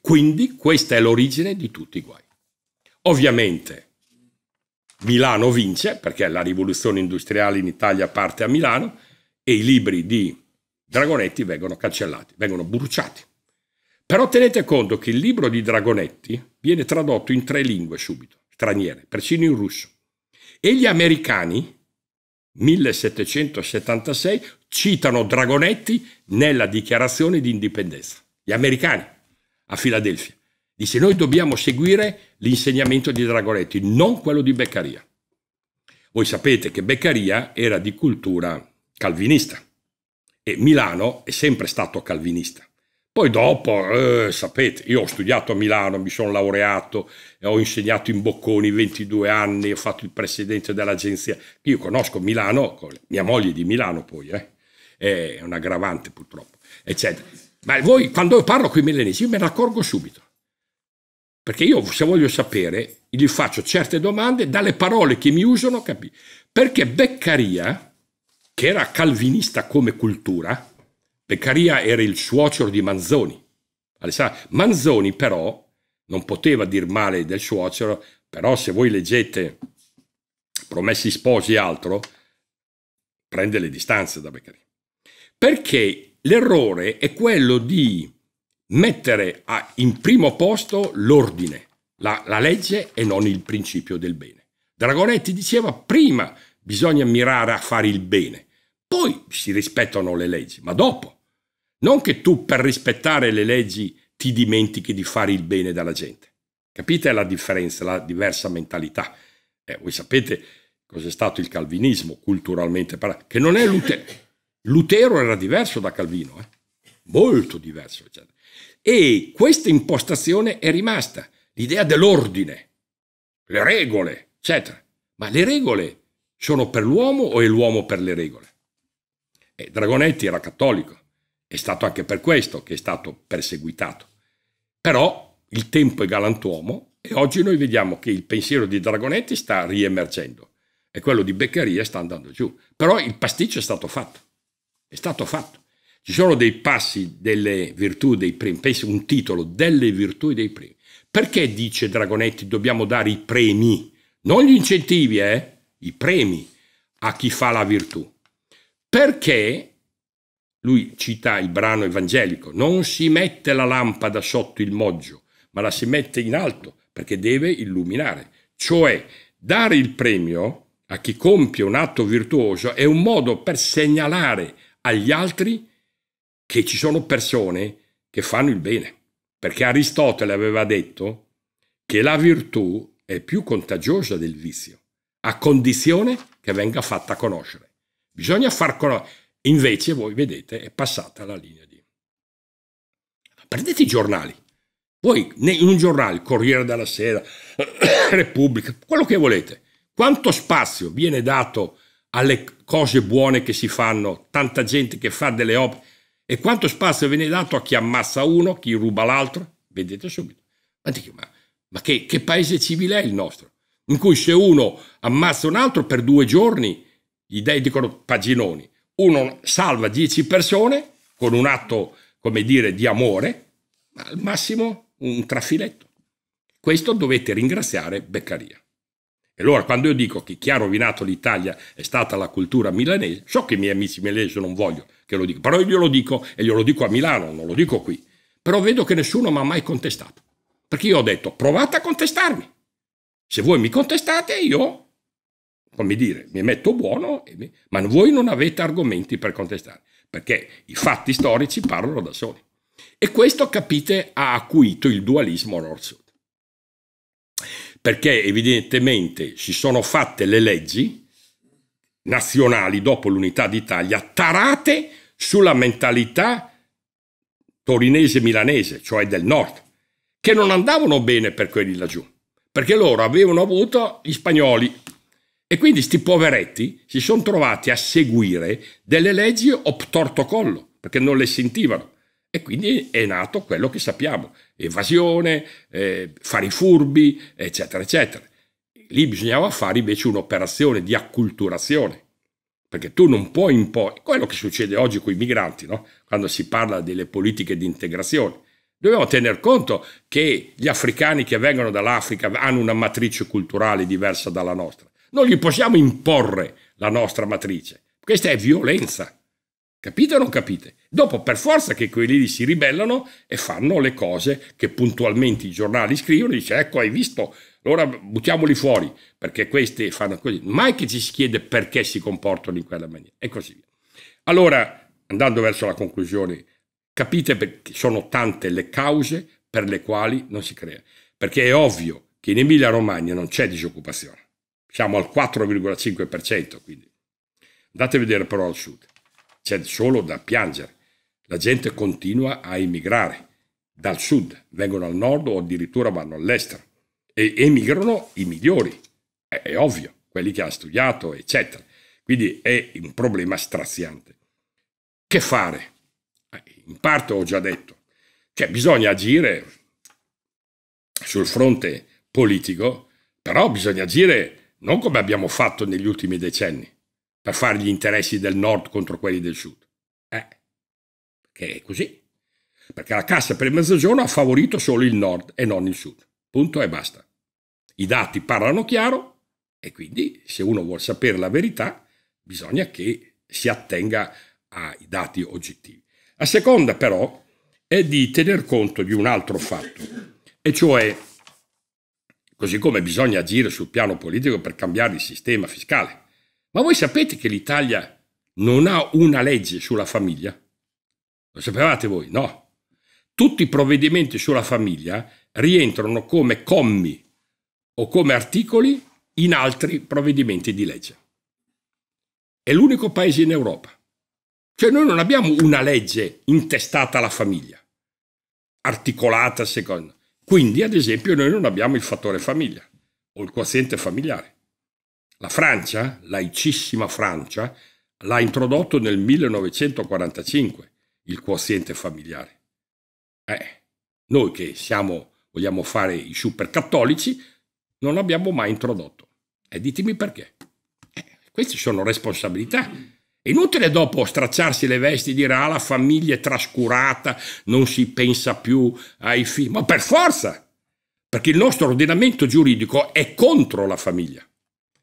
D: Quindi questa è l'origine di tutti i guai. Ovviamente Milano vince, perché la rivoluzione industriale in Italia parte a Milano, e i libri di Dragonetti vengono cancellati, vengono bruciati. Però tenete conto che il libro di Dragonetti viene tradotto in tre lingue subito, straniere, persino in russo. E gli americani, 1776, citano Dragonetti nella dichiarazione di indipendenza. Gli americani, a Filadelfia. Dice noi dobbiamo seguire l'insegnamento di Dragonetti, non quello di Beccaria. Voi sapete che Beccaria era di cultura calvinista e Milano è sempre stato calvinista. Poi dopo, eh, sapete, io ho studiato a Milano, mi sono laureato, ho insegnato in Bocconi 22 anni, ho fatto il presidente dell'agenzia. Io conosco Milano, mia moglie di Milano poi, eh, è un aggravante purtroppo, eccetera. Ma voi, quando parlo con i millennici, io me ne accorgo subito. Perché io, se voglio sapere, gli faccio certe domande, dalle parole che mi usano capisco. Perché Beccaria, che era calvinista come cultura, Beccaria era il suocero di Manzoni. Manzoni però non poteva dir male del suocero, però se voi leggete Promessi sposi e altro, prende le distanze da Beccaria. Perché l'errore è quello di mettere a, in primo posto l'ordine, la, la legge e non il principio del bene. Dragonetti diceva prima bisogna mirare a fare il bene, poi si rispettano le leggi, ma dopo non che tu per rispettare le leggi ti dimentichi di fare il bene dalla gente. Capite la differenza, la diversa mentalità? Eh, voi sapete cos'è stato il calvinismo culturalmente parlato, che non è Lutero. Lutero era diverso da Calvino, eh? molto diverso. Eccetera. E questa impostazione è rimasta, l'idea dell'ordine, le regole, eccetera. Ma le regole sono per l'uomo o è l'uomo per le regole? Eh, Dragonetti era cattolico, è stato anche per questo che è stato perseguitato. Però il tempo è galantuomo e oggi noi vediamo che il pensiero di Dragonetti sta riemergendo e quello di Beccaria sta andando giù. Però il pasticcio è stato fatto. È stato fatto. Ci sono dei passi delle virtù dei primi, penso un titolo delle virtù dei primi. Perché dice Dragonetti dobbiamo dare i premi, non gli incentivi, eh? i premi a chi fa la virtù? Perché lui cita il brano evangelico, non si mette la lampada sotto il moggio, ma la si mette in alto perché deve illuminare. Cioè, dare il premio a chi compie un atto virtuoso è un modo per segnalare agli altri che ci sono persone che fanno il bene. Perché Aristotele aveva detto che la virtù è più contagiosa del vizio, a condizione che venga fatta conoscere. Bisogna far conoscere. Invece, voi vedete, è passata la linea di... Prendete i giornali. Voi in un giornale, Corriere della Sera, Repubblica, quello che volete, quanto spazio viene dato alle cose buone che si fanno, tanta gente che fa delle opere, e quanto spazio viene dato a chi ammazza uno, chi ruba l'altro? Vedete subito. Ma, ma che, che paese civile è il nostro? In cui se uno ammazza un altro per due giorni, gli dei dicono paginoni, uno salva 10 persone con un atto, come dire, di amore, ma al massimo un trafiletto. Questo dovete ringraziare Beccaria. E allora quando io dico che chi ha rovinato l'Italia è stata la cultura milanese, so che i miei amici milanesi non vogliono che lo dica, però io glielo dico e glielo dico a Milano, non lo dico qui. Però vedo che nessuno mi ha mai contestato, perché io ho detto provate a contestarmi. Se voi mi contestate io come dire, mi metto buono, ma voi non avete argomenti per contestare, perché i fatti storici parlano da soli. E questo, capite, ha acuito il dualismo nord-sud. Perché evidentemente si sono fatte le leggi nazionali dopo l'unità d'Italia tarate sulla mentalità torinese-milanese, cioè del nord, che non andavano bene per quelli laggiù, perché loro avevano avuto gli spagnoli e quindi sti poveretti si sono trovati a seguire delle leggi obtorto collo, perché non le sentivano. E quindi è nato quello che sappiamo, evasione, eh, fare i furbi, eccetera, eccetera. Lì bisognava fare invece un'operazione di acculturazione, perché tu non puoi imporre, quello che succede oggi con i migranti, no? quando si parla delle politiche di integrazione, Dobbiamo tener conto che gli africani che vengono dall'Africa hanno una matrice culturale diversa dalla nostra. Non gli possiamo imporre la nostra matrice. Questa è violenza. Capite o non capite? Dopo per forza che quelli lì si ribellano e fanno le cose che puntualmente i giornali scrivono, dice ecco hai visto, allora buttiamoli fuori, perché questi fanno così. Mai che ci si chiede perché si comportano in quella maniera e così via. Allora, andando verso la conclusione, capite perché sono tante le cause per le quali non si crea, perché è ovvio che in Emilia Romagna non c'è disoccupazione. Siamo al 4,5%, quindi. Andate a vedere però al sud. C'è solo da piangere. La gente continua a emigrare dal sud, vengono al nord o addirittura vanno all'estero e emigrano i migliori, è, è ovvio, quelli che hanno studiato, eccetera. Quindi è un problema straziante. Che fare? In parte ho già detto, cioè bisogna agire sul fronte politico, però bisogna agire non come abbiamo fatto negli ultimi decenni, per fare gli interessi del nord contro quelli del sud. Eh, perché è così. Perché la cassa per il mezzogiorno ha favorito solo il nord e non il sud. Punto e basta. I dati parlano chiaro e quindi se uno vuole sapere la verità bisogna che si attenga ai dati oggettivi. La seconda però è di tener conto di un altro fatto, e cioè così come bisogna agire sul piano politico per cambiare il sistema fiscale. Ma voi sapete che l'Italia non ha una legge sulla famiglia? Lo sapevate voi? No. Tutti i provvedimenti sulla famiglia rientrano come commi o come articoli in altri provvedimenti di legge. È l'unico paese in Europa. Cioè noi non abbiamo una legge intestata alla famiglia, articolata secondo. Quindi, ad esempio, noi non abbiamo il fattore famiglia o il quoziente familiare. La Francia, laicissima Francia, l'ha introdotto nel 1945, il quoziente familiare. Eh, noi che siamo, vogliamo fare i super cattolici, non l'abbiamo mai introdotto. E eh, ditemi perché. Eh, queste sono responsabilità Inutile dopo stracciarsi le vesti e dire ah la famiglia è trascurata, non si pensa più ai figli, ma per forza, perché il nostro ordinamento giuridico è contro la famiglia.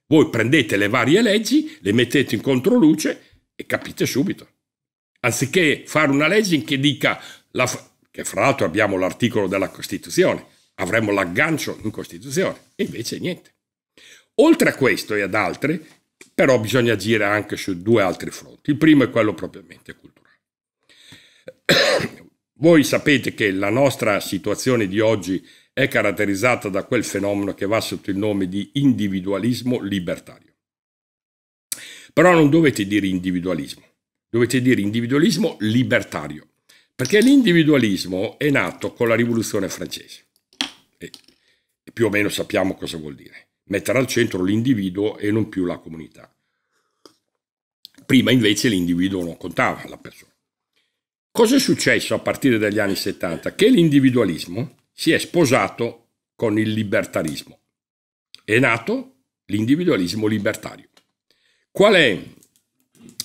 D: Voi prendete le varie leggi, le mettete in controluce e capite subito. Anziché fare una legge che dica, fa- che fra l'altro abbiamo l'articolo della Costituzione, avremmo l'aggancio in Costituzione, e invece niente. Oltre a questo e ad altre, però bisogna agire anche su due altri fronti. Il primo è quello propriamente culturale. Voi sapete che la nostra situazione di oggi è caratterizzata da quel fenomeno che va sotto il nome di individualismo libertario. Però non dovete dire individualismo, dovete dire individualismo libertario, perché l'individualismo è nato con la rivoluzione francese. E più o meno sappiamo cosa vuol dire mettere al centro l'individuo e non più la comunità. Prima invece l'individuo non contava, la persona. Cosa è successo a partire dagli anni 70? Che l'individualismo si è sposato con il libertarismo. È nato l'individualismo libertario. Qual è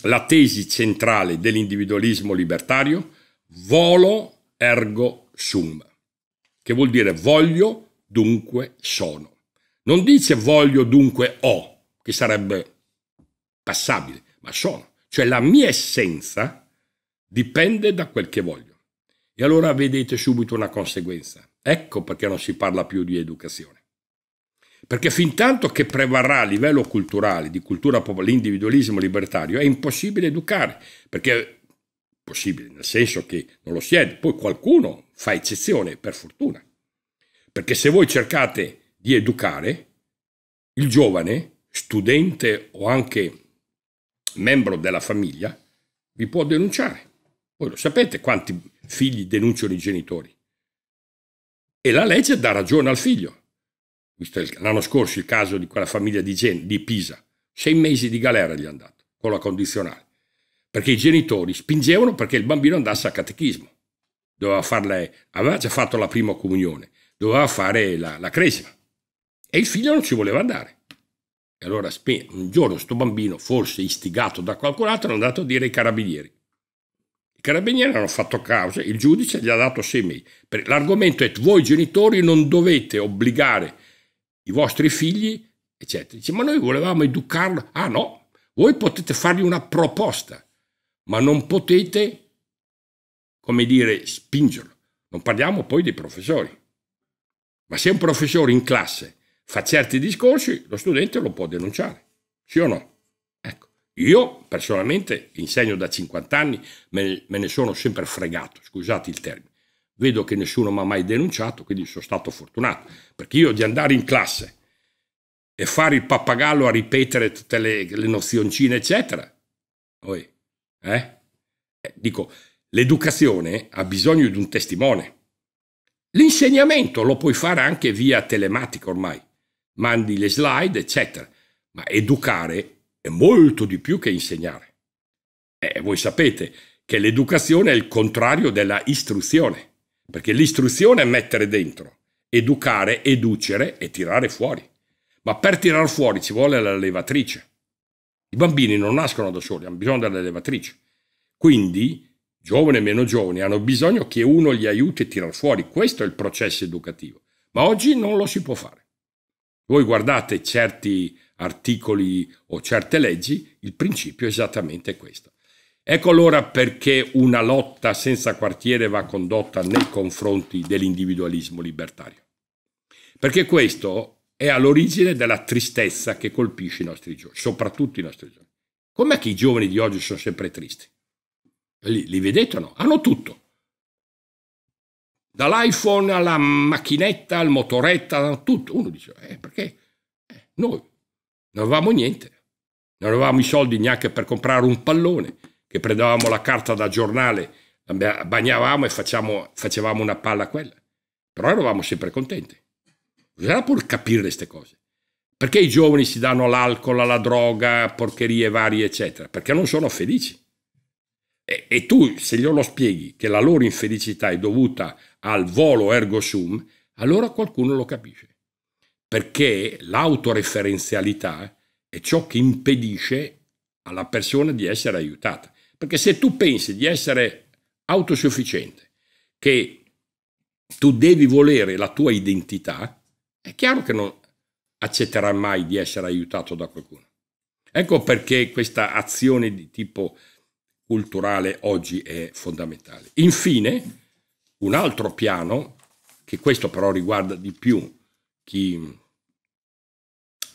D: la tesi centrale dell'individualismo libertario? Volo ergo sum, che vuol dire voglio, dunque sono. Non dice voglio dunque ho, che sarebbe passabile, ma sono. Cioè la mia essenza dipende da quel che voglio. E allora vedete subito una conseguenza. Ecco perché non si parla più di educazione. Perché fin tanto che prevarrà a livello culturale, di cultura popolare, l'individualismo libertario, è impossibile educare, perché è possibile, nel senso che non lo si è, poi qualcuno fa eccezione, per fortuna. Perché se voi cercate di educare il giovane, studente o anche membro della famiglia, vi può denunciare. Voi lo sapete quanti figli denunciano i genitori. E la legge dà ragione al figlio. Visto l'anno scorso il caso di quella famiglia di, Gen- di Pisa, sei mesi di galera gli è andato, con la condizionale, perché i genitori spingevano perché il bambino andasse a catechismo. Doveva farle, aveva già fatto la prima comunione, doveva fare la, la cresima. E il figlio non ci voleva andare. E allora un giorno questo bambino, forse istigato da qualcun altro, è andato a dire ai carabinieri. I carabinieri hanno fatto causa, il giudice gli ha dato sei mesi. L'argomento è voi genitori non dovete obbligare i vostri figli, eccetera. Dice, ma noi volevamo educarlo. Ah no, voi potete fargli una proposta, ma non potete, come dire, spingerlo. Non parliamo poi dei professori. Ma se un professore in classe fa certi discorsi, lo studente lo può denunciare, sì o no? Ecco, io personalmente insegno da 50 anni, me ne sono sempre fregato, scusate il termine. Vedo che nessuno mi ha mai denunciato, quindi sono stato fortunato, perché io di andare in classe e fare il pappagallo a ripetere tutte le, le nozioncine, eccetera. Oi, eh? eh? dico, l'educazione ha bisogno di un testimone. L'insegnamento lo puoi fare anche via telematica ormai mandi le slide, eccetera. Ma educare è molto di più che insegnare. E eh, voi sapete che l'educazione è il contrario della istruzione, perché l'istruzione è mettere dentro, educare, educere e tirare fuori. Ma per tirar fuori ci vuole la levatrice. I bambini non nascono da soli, hanno bisogno della levatrice. Quindi, giovani e meno giovani, hanno bisogno che uno li aiuti a tirar fuori. Questo è il processo educativo. Ma oggi non lo si può fare. Voi guardate certi articoli o certe leggi, il principio è esattamente questo. Ecco allora perché una lotta senza quartiere va condotta nei confronti dell'individualismo libertario. Perché questo è all'origine della tristezza che colpisce i nostri giovani, soprattutto i nostri giovani. Com'è che i giovani di oggi sono sempre tristi? Li, li vedete o no? Hanno tutto dall'iPhone alla macchinetta, al motoretta, tutto. Uno dice, eh, perché eh, noi non avevamo niente, non avevamo i soldi neanche per comprare un pallone, che prendevamo la carta da giornale, la bagnavamo e facciamo, facevamo una palla a quella. Però eravamo sempre contenti. Bisogna pur capire queste cose. Perché i giovani si danno l'alcol, alla droga, porcherie varie, eccetera? Perché non sono felici. E, e tu, se glielo spieghi che la loro infelicità è dovuta al volo ergo sum, allora qualcuno lo capisce. Perché l'autoreferenzialità è ciò che impedisce alla persona di essere aiutata. Perché se tu pensi di essere autosufficiente, che tu devi volere la tua identità, è chiaro che non accetterai mai di essere aiutato da qualcuno. Ecco perché questa azione di tipo culturale oggi è fondamentale. Infine, un altro piano, che questo però riguarda di più chi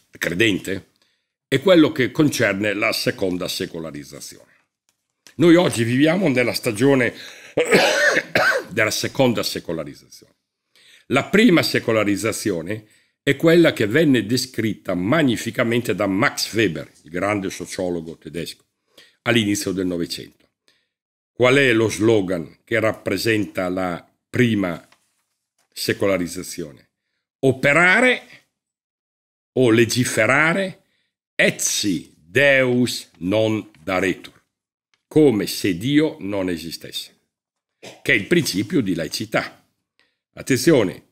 D: è credente, è quello che concerne la seconda secolarizzazione. Noi oggi viviamo nella stagione della seconda secolarizzazione. La prima secolarizzazione è quella che venne descritta magnificamente da Max Weber, il grande sociologo tedesco, all'inizio del Novecento. Qual è lo slogan che rappresenta la prima secolarizzazione? Operare o legiferare etsi Deus non daretur, come se Dio non esistesse, che è il principio di laicità. Attenzione,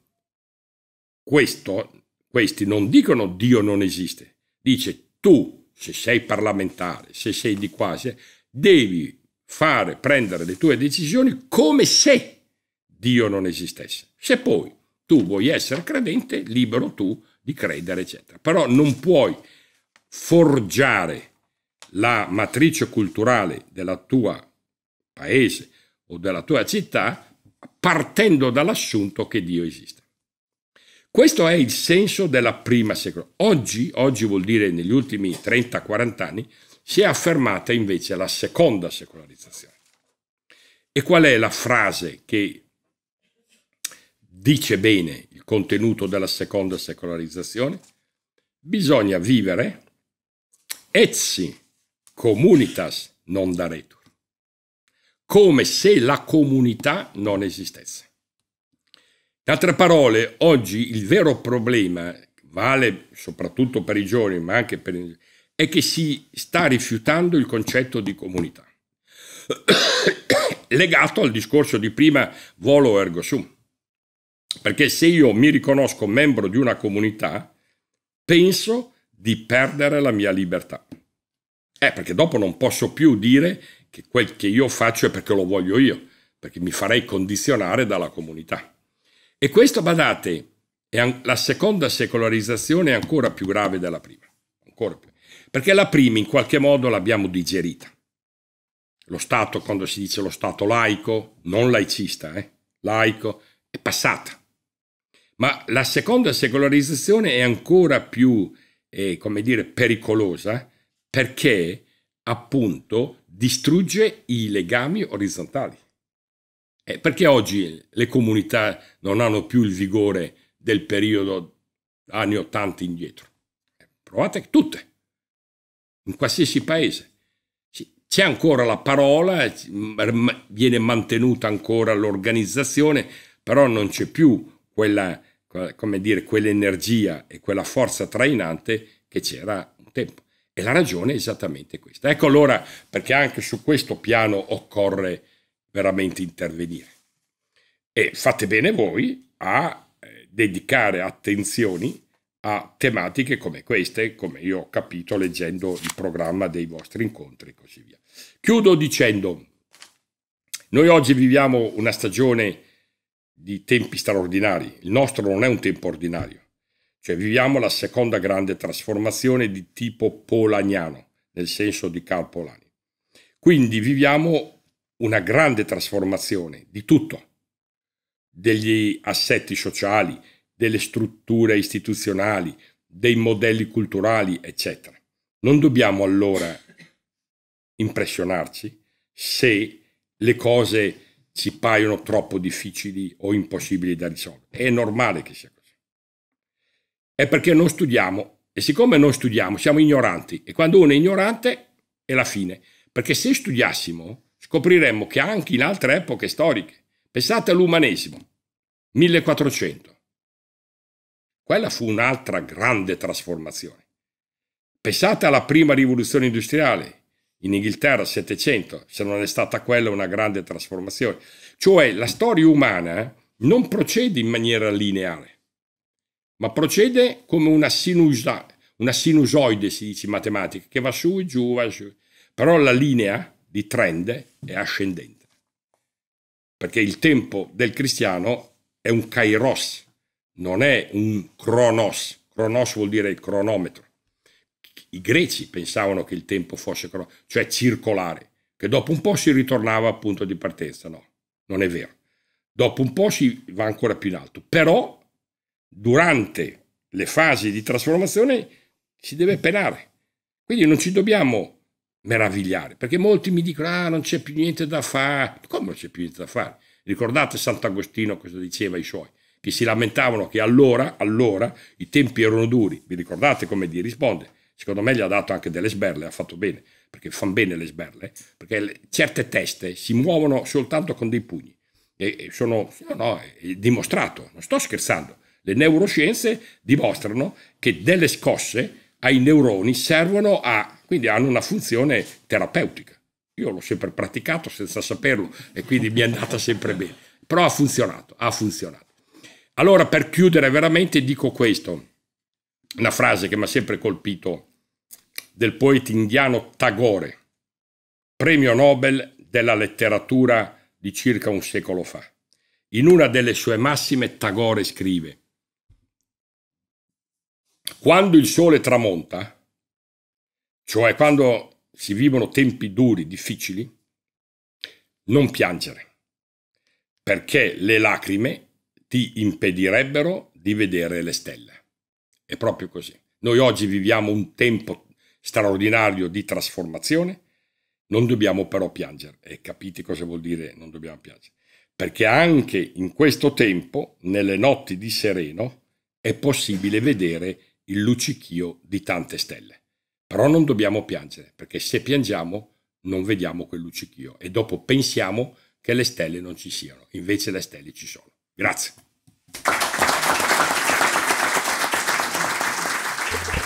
D: questo, questi non dicono Dio non esiste, dice tu se sei parlamentare, se sei di qua, se, devi fare, prendere le tue decisioni come se Dio non esistesse. Se poi tu vuoi essere credente, libero tu di credere, eccetera. Però non puoi forgiare la matrice culturale della tua paese o della tua città partendo dall'assunto che Dio esiste. Questo è il senso della prima secolo. Oggi, oggi vuol dire negli ultimi 30-40 anni, si è affermata invece la seconda secolarizzazione. E qual è la frase che dice bene il contenuto della seconda secolarizzazione? Bisogna vivere etsi comunitas non daretur, come se la comunità non esistesse. In altre parole, oggi il vero problema, vale soprattutto per i giovani, ma anche per i è che si sta rifiutando il concetto di comunità, legato al discorso di prima volo ergo sum. Perché se io mi riconosco membro di una comunità, penso di perdere la mia libertà. Eh, perché dopo non posso più dire che quel che io faccio è perché lo voglio io, perché mi farei condizionare dalla comunità. E questo, badate, è la seconda secolarizzazione è ancora più grave della prima. Più, perché la prima in qualche modo l'abbiamo digerita. Lo Stato, quando si dice lo Stato laico, non laicista, eh, laico, è passata. Ma la seconda secolarizzazione è ancora più, eh, come dire, pericolosa perché appunto distrugge i legami orizzontali. Eh, perché oggi le comunità non hanno più il vigore del periodo anni 80 indietro? Eh, provate tutte, in qualsiasi paese. C'è ancora la parola, viene mantenuta ancora l'organizzazione, però non c'è più quella, come dire, quell'energia e quella forza trainante che c'era un tempo. E la ragione è esattamente questa. Ecco allora perché anche su questo piano occorre veramente intervenire. E fate bene voi a eh, dedicare attenzioni a tematiche come queste, come io ho capito leggendo il programma dei vostri incontri e così via. Chiudo dicendo, noi oggi viviamo una stagione di tempi straordinari, il nostro non è un tempo ordinario, cioè viviamo la seconda grande trasformazione di tipo polaniano, nel senso di Carl Polani. Quindi viviamo una grande trasformazione di tutto, degli assetti sociali, delle strutture istituzionali, dei modelli culturali, eccetera. Non dobbiamo allora impressionarci se le cose ci paiono troppo difficili o impossibili da risolvere. È normale che sia così. È perché non studiamo e siccome non studiamo siamo ignoranti e quando uno è ignorante è la fine. Perché se studiassimo scopriremmo che anche in altre epoche storiche, pensate all'umanesimo, 1400, quella fu un'altra grande trasformazione. Pensate alla prima rivoluzione industriale, in Inghilterra 700, se non è stata quella una grande trasformazione. Cioè la storia umana non procede in maniera lineare, ma procede come una, sinusa, una sinusoide, si dice in matematica, che va su e giù, va su. Però la linea di trend è ascendente, perché il tempo del cristiano è un kairos, non è un cronos. Cronos vuol dire il cronometro. I greci pensavano che il tempo fosse cioè circolare, che dopo un po' si ritornava al punto di partenza. No, non è vero. Dopo un po' si va ancora più in alto, però durante le fasi di trasformazione si deve penare. Quindi non ci dobbiamo meravigliare, perché molti mi dicono, ah, non c'è più niente da fare. Come non c'è più niente da fare? Ricordate Sant'Agostino cosa diceva ai suoi? Che si lamentavano che allora, allora, i tempi erano duri. Vi ricordate come gli risponde? Secondo me gli ha dato anche delle sberle, ha fatto bene, perché fanno bene le sberle, perché le, certe teste si muovono soltanto con dei pugni. E, e sono, no, no, è dimostrato, non sto scherzando. Le neuroscienze dimostrano che delle scosse ai neuroni servono a, quindi hanno una funzione terapeutica. Io l'ho sempre praticato senza saperlo e quindi mi è andata sempre bene, però ha funzionato, ha funzionato. Allora per chiudere veramente dico questo, una frase che mi ha sempre colpito del poeta indiano Tagore, premio Nobel della letteratura di circa un secolo fa. In una delle sue massime Tagore scrive quando il sole tramonta, cioè quando si vivono tempi duri, difficili, non piangere, perché le lacrime ti impedirebbero di vedere le stelle. È proprio così. Noi oggi viviamo un tempo straordinario di trasformazione, non dobbiamo però piangere. E capite cosa vuol dire non dobbiamo piangere? Perché anche in questo tempo, nelle notti di sereno, è possibile vedere il luccichio di tante stelle. Però non dobbiamo piangere, perché se piangiamo non vediamo quel luccichio e dopo pensiamo che le stelle non ci siano, invece le stelle ci sono. Grazie.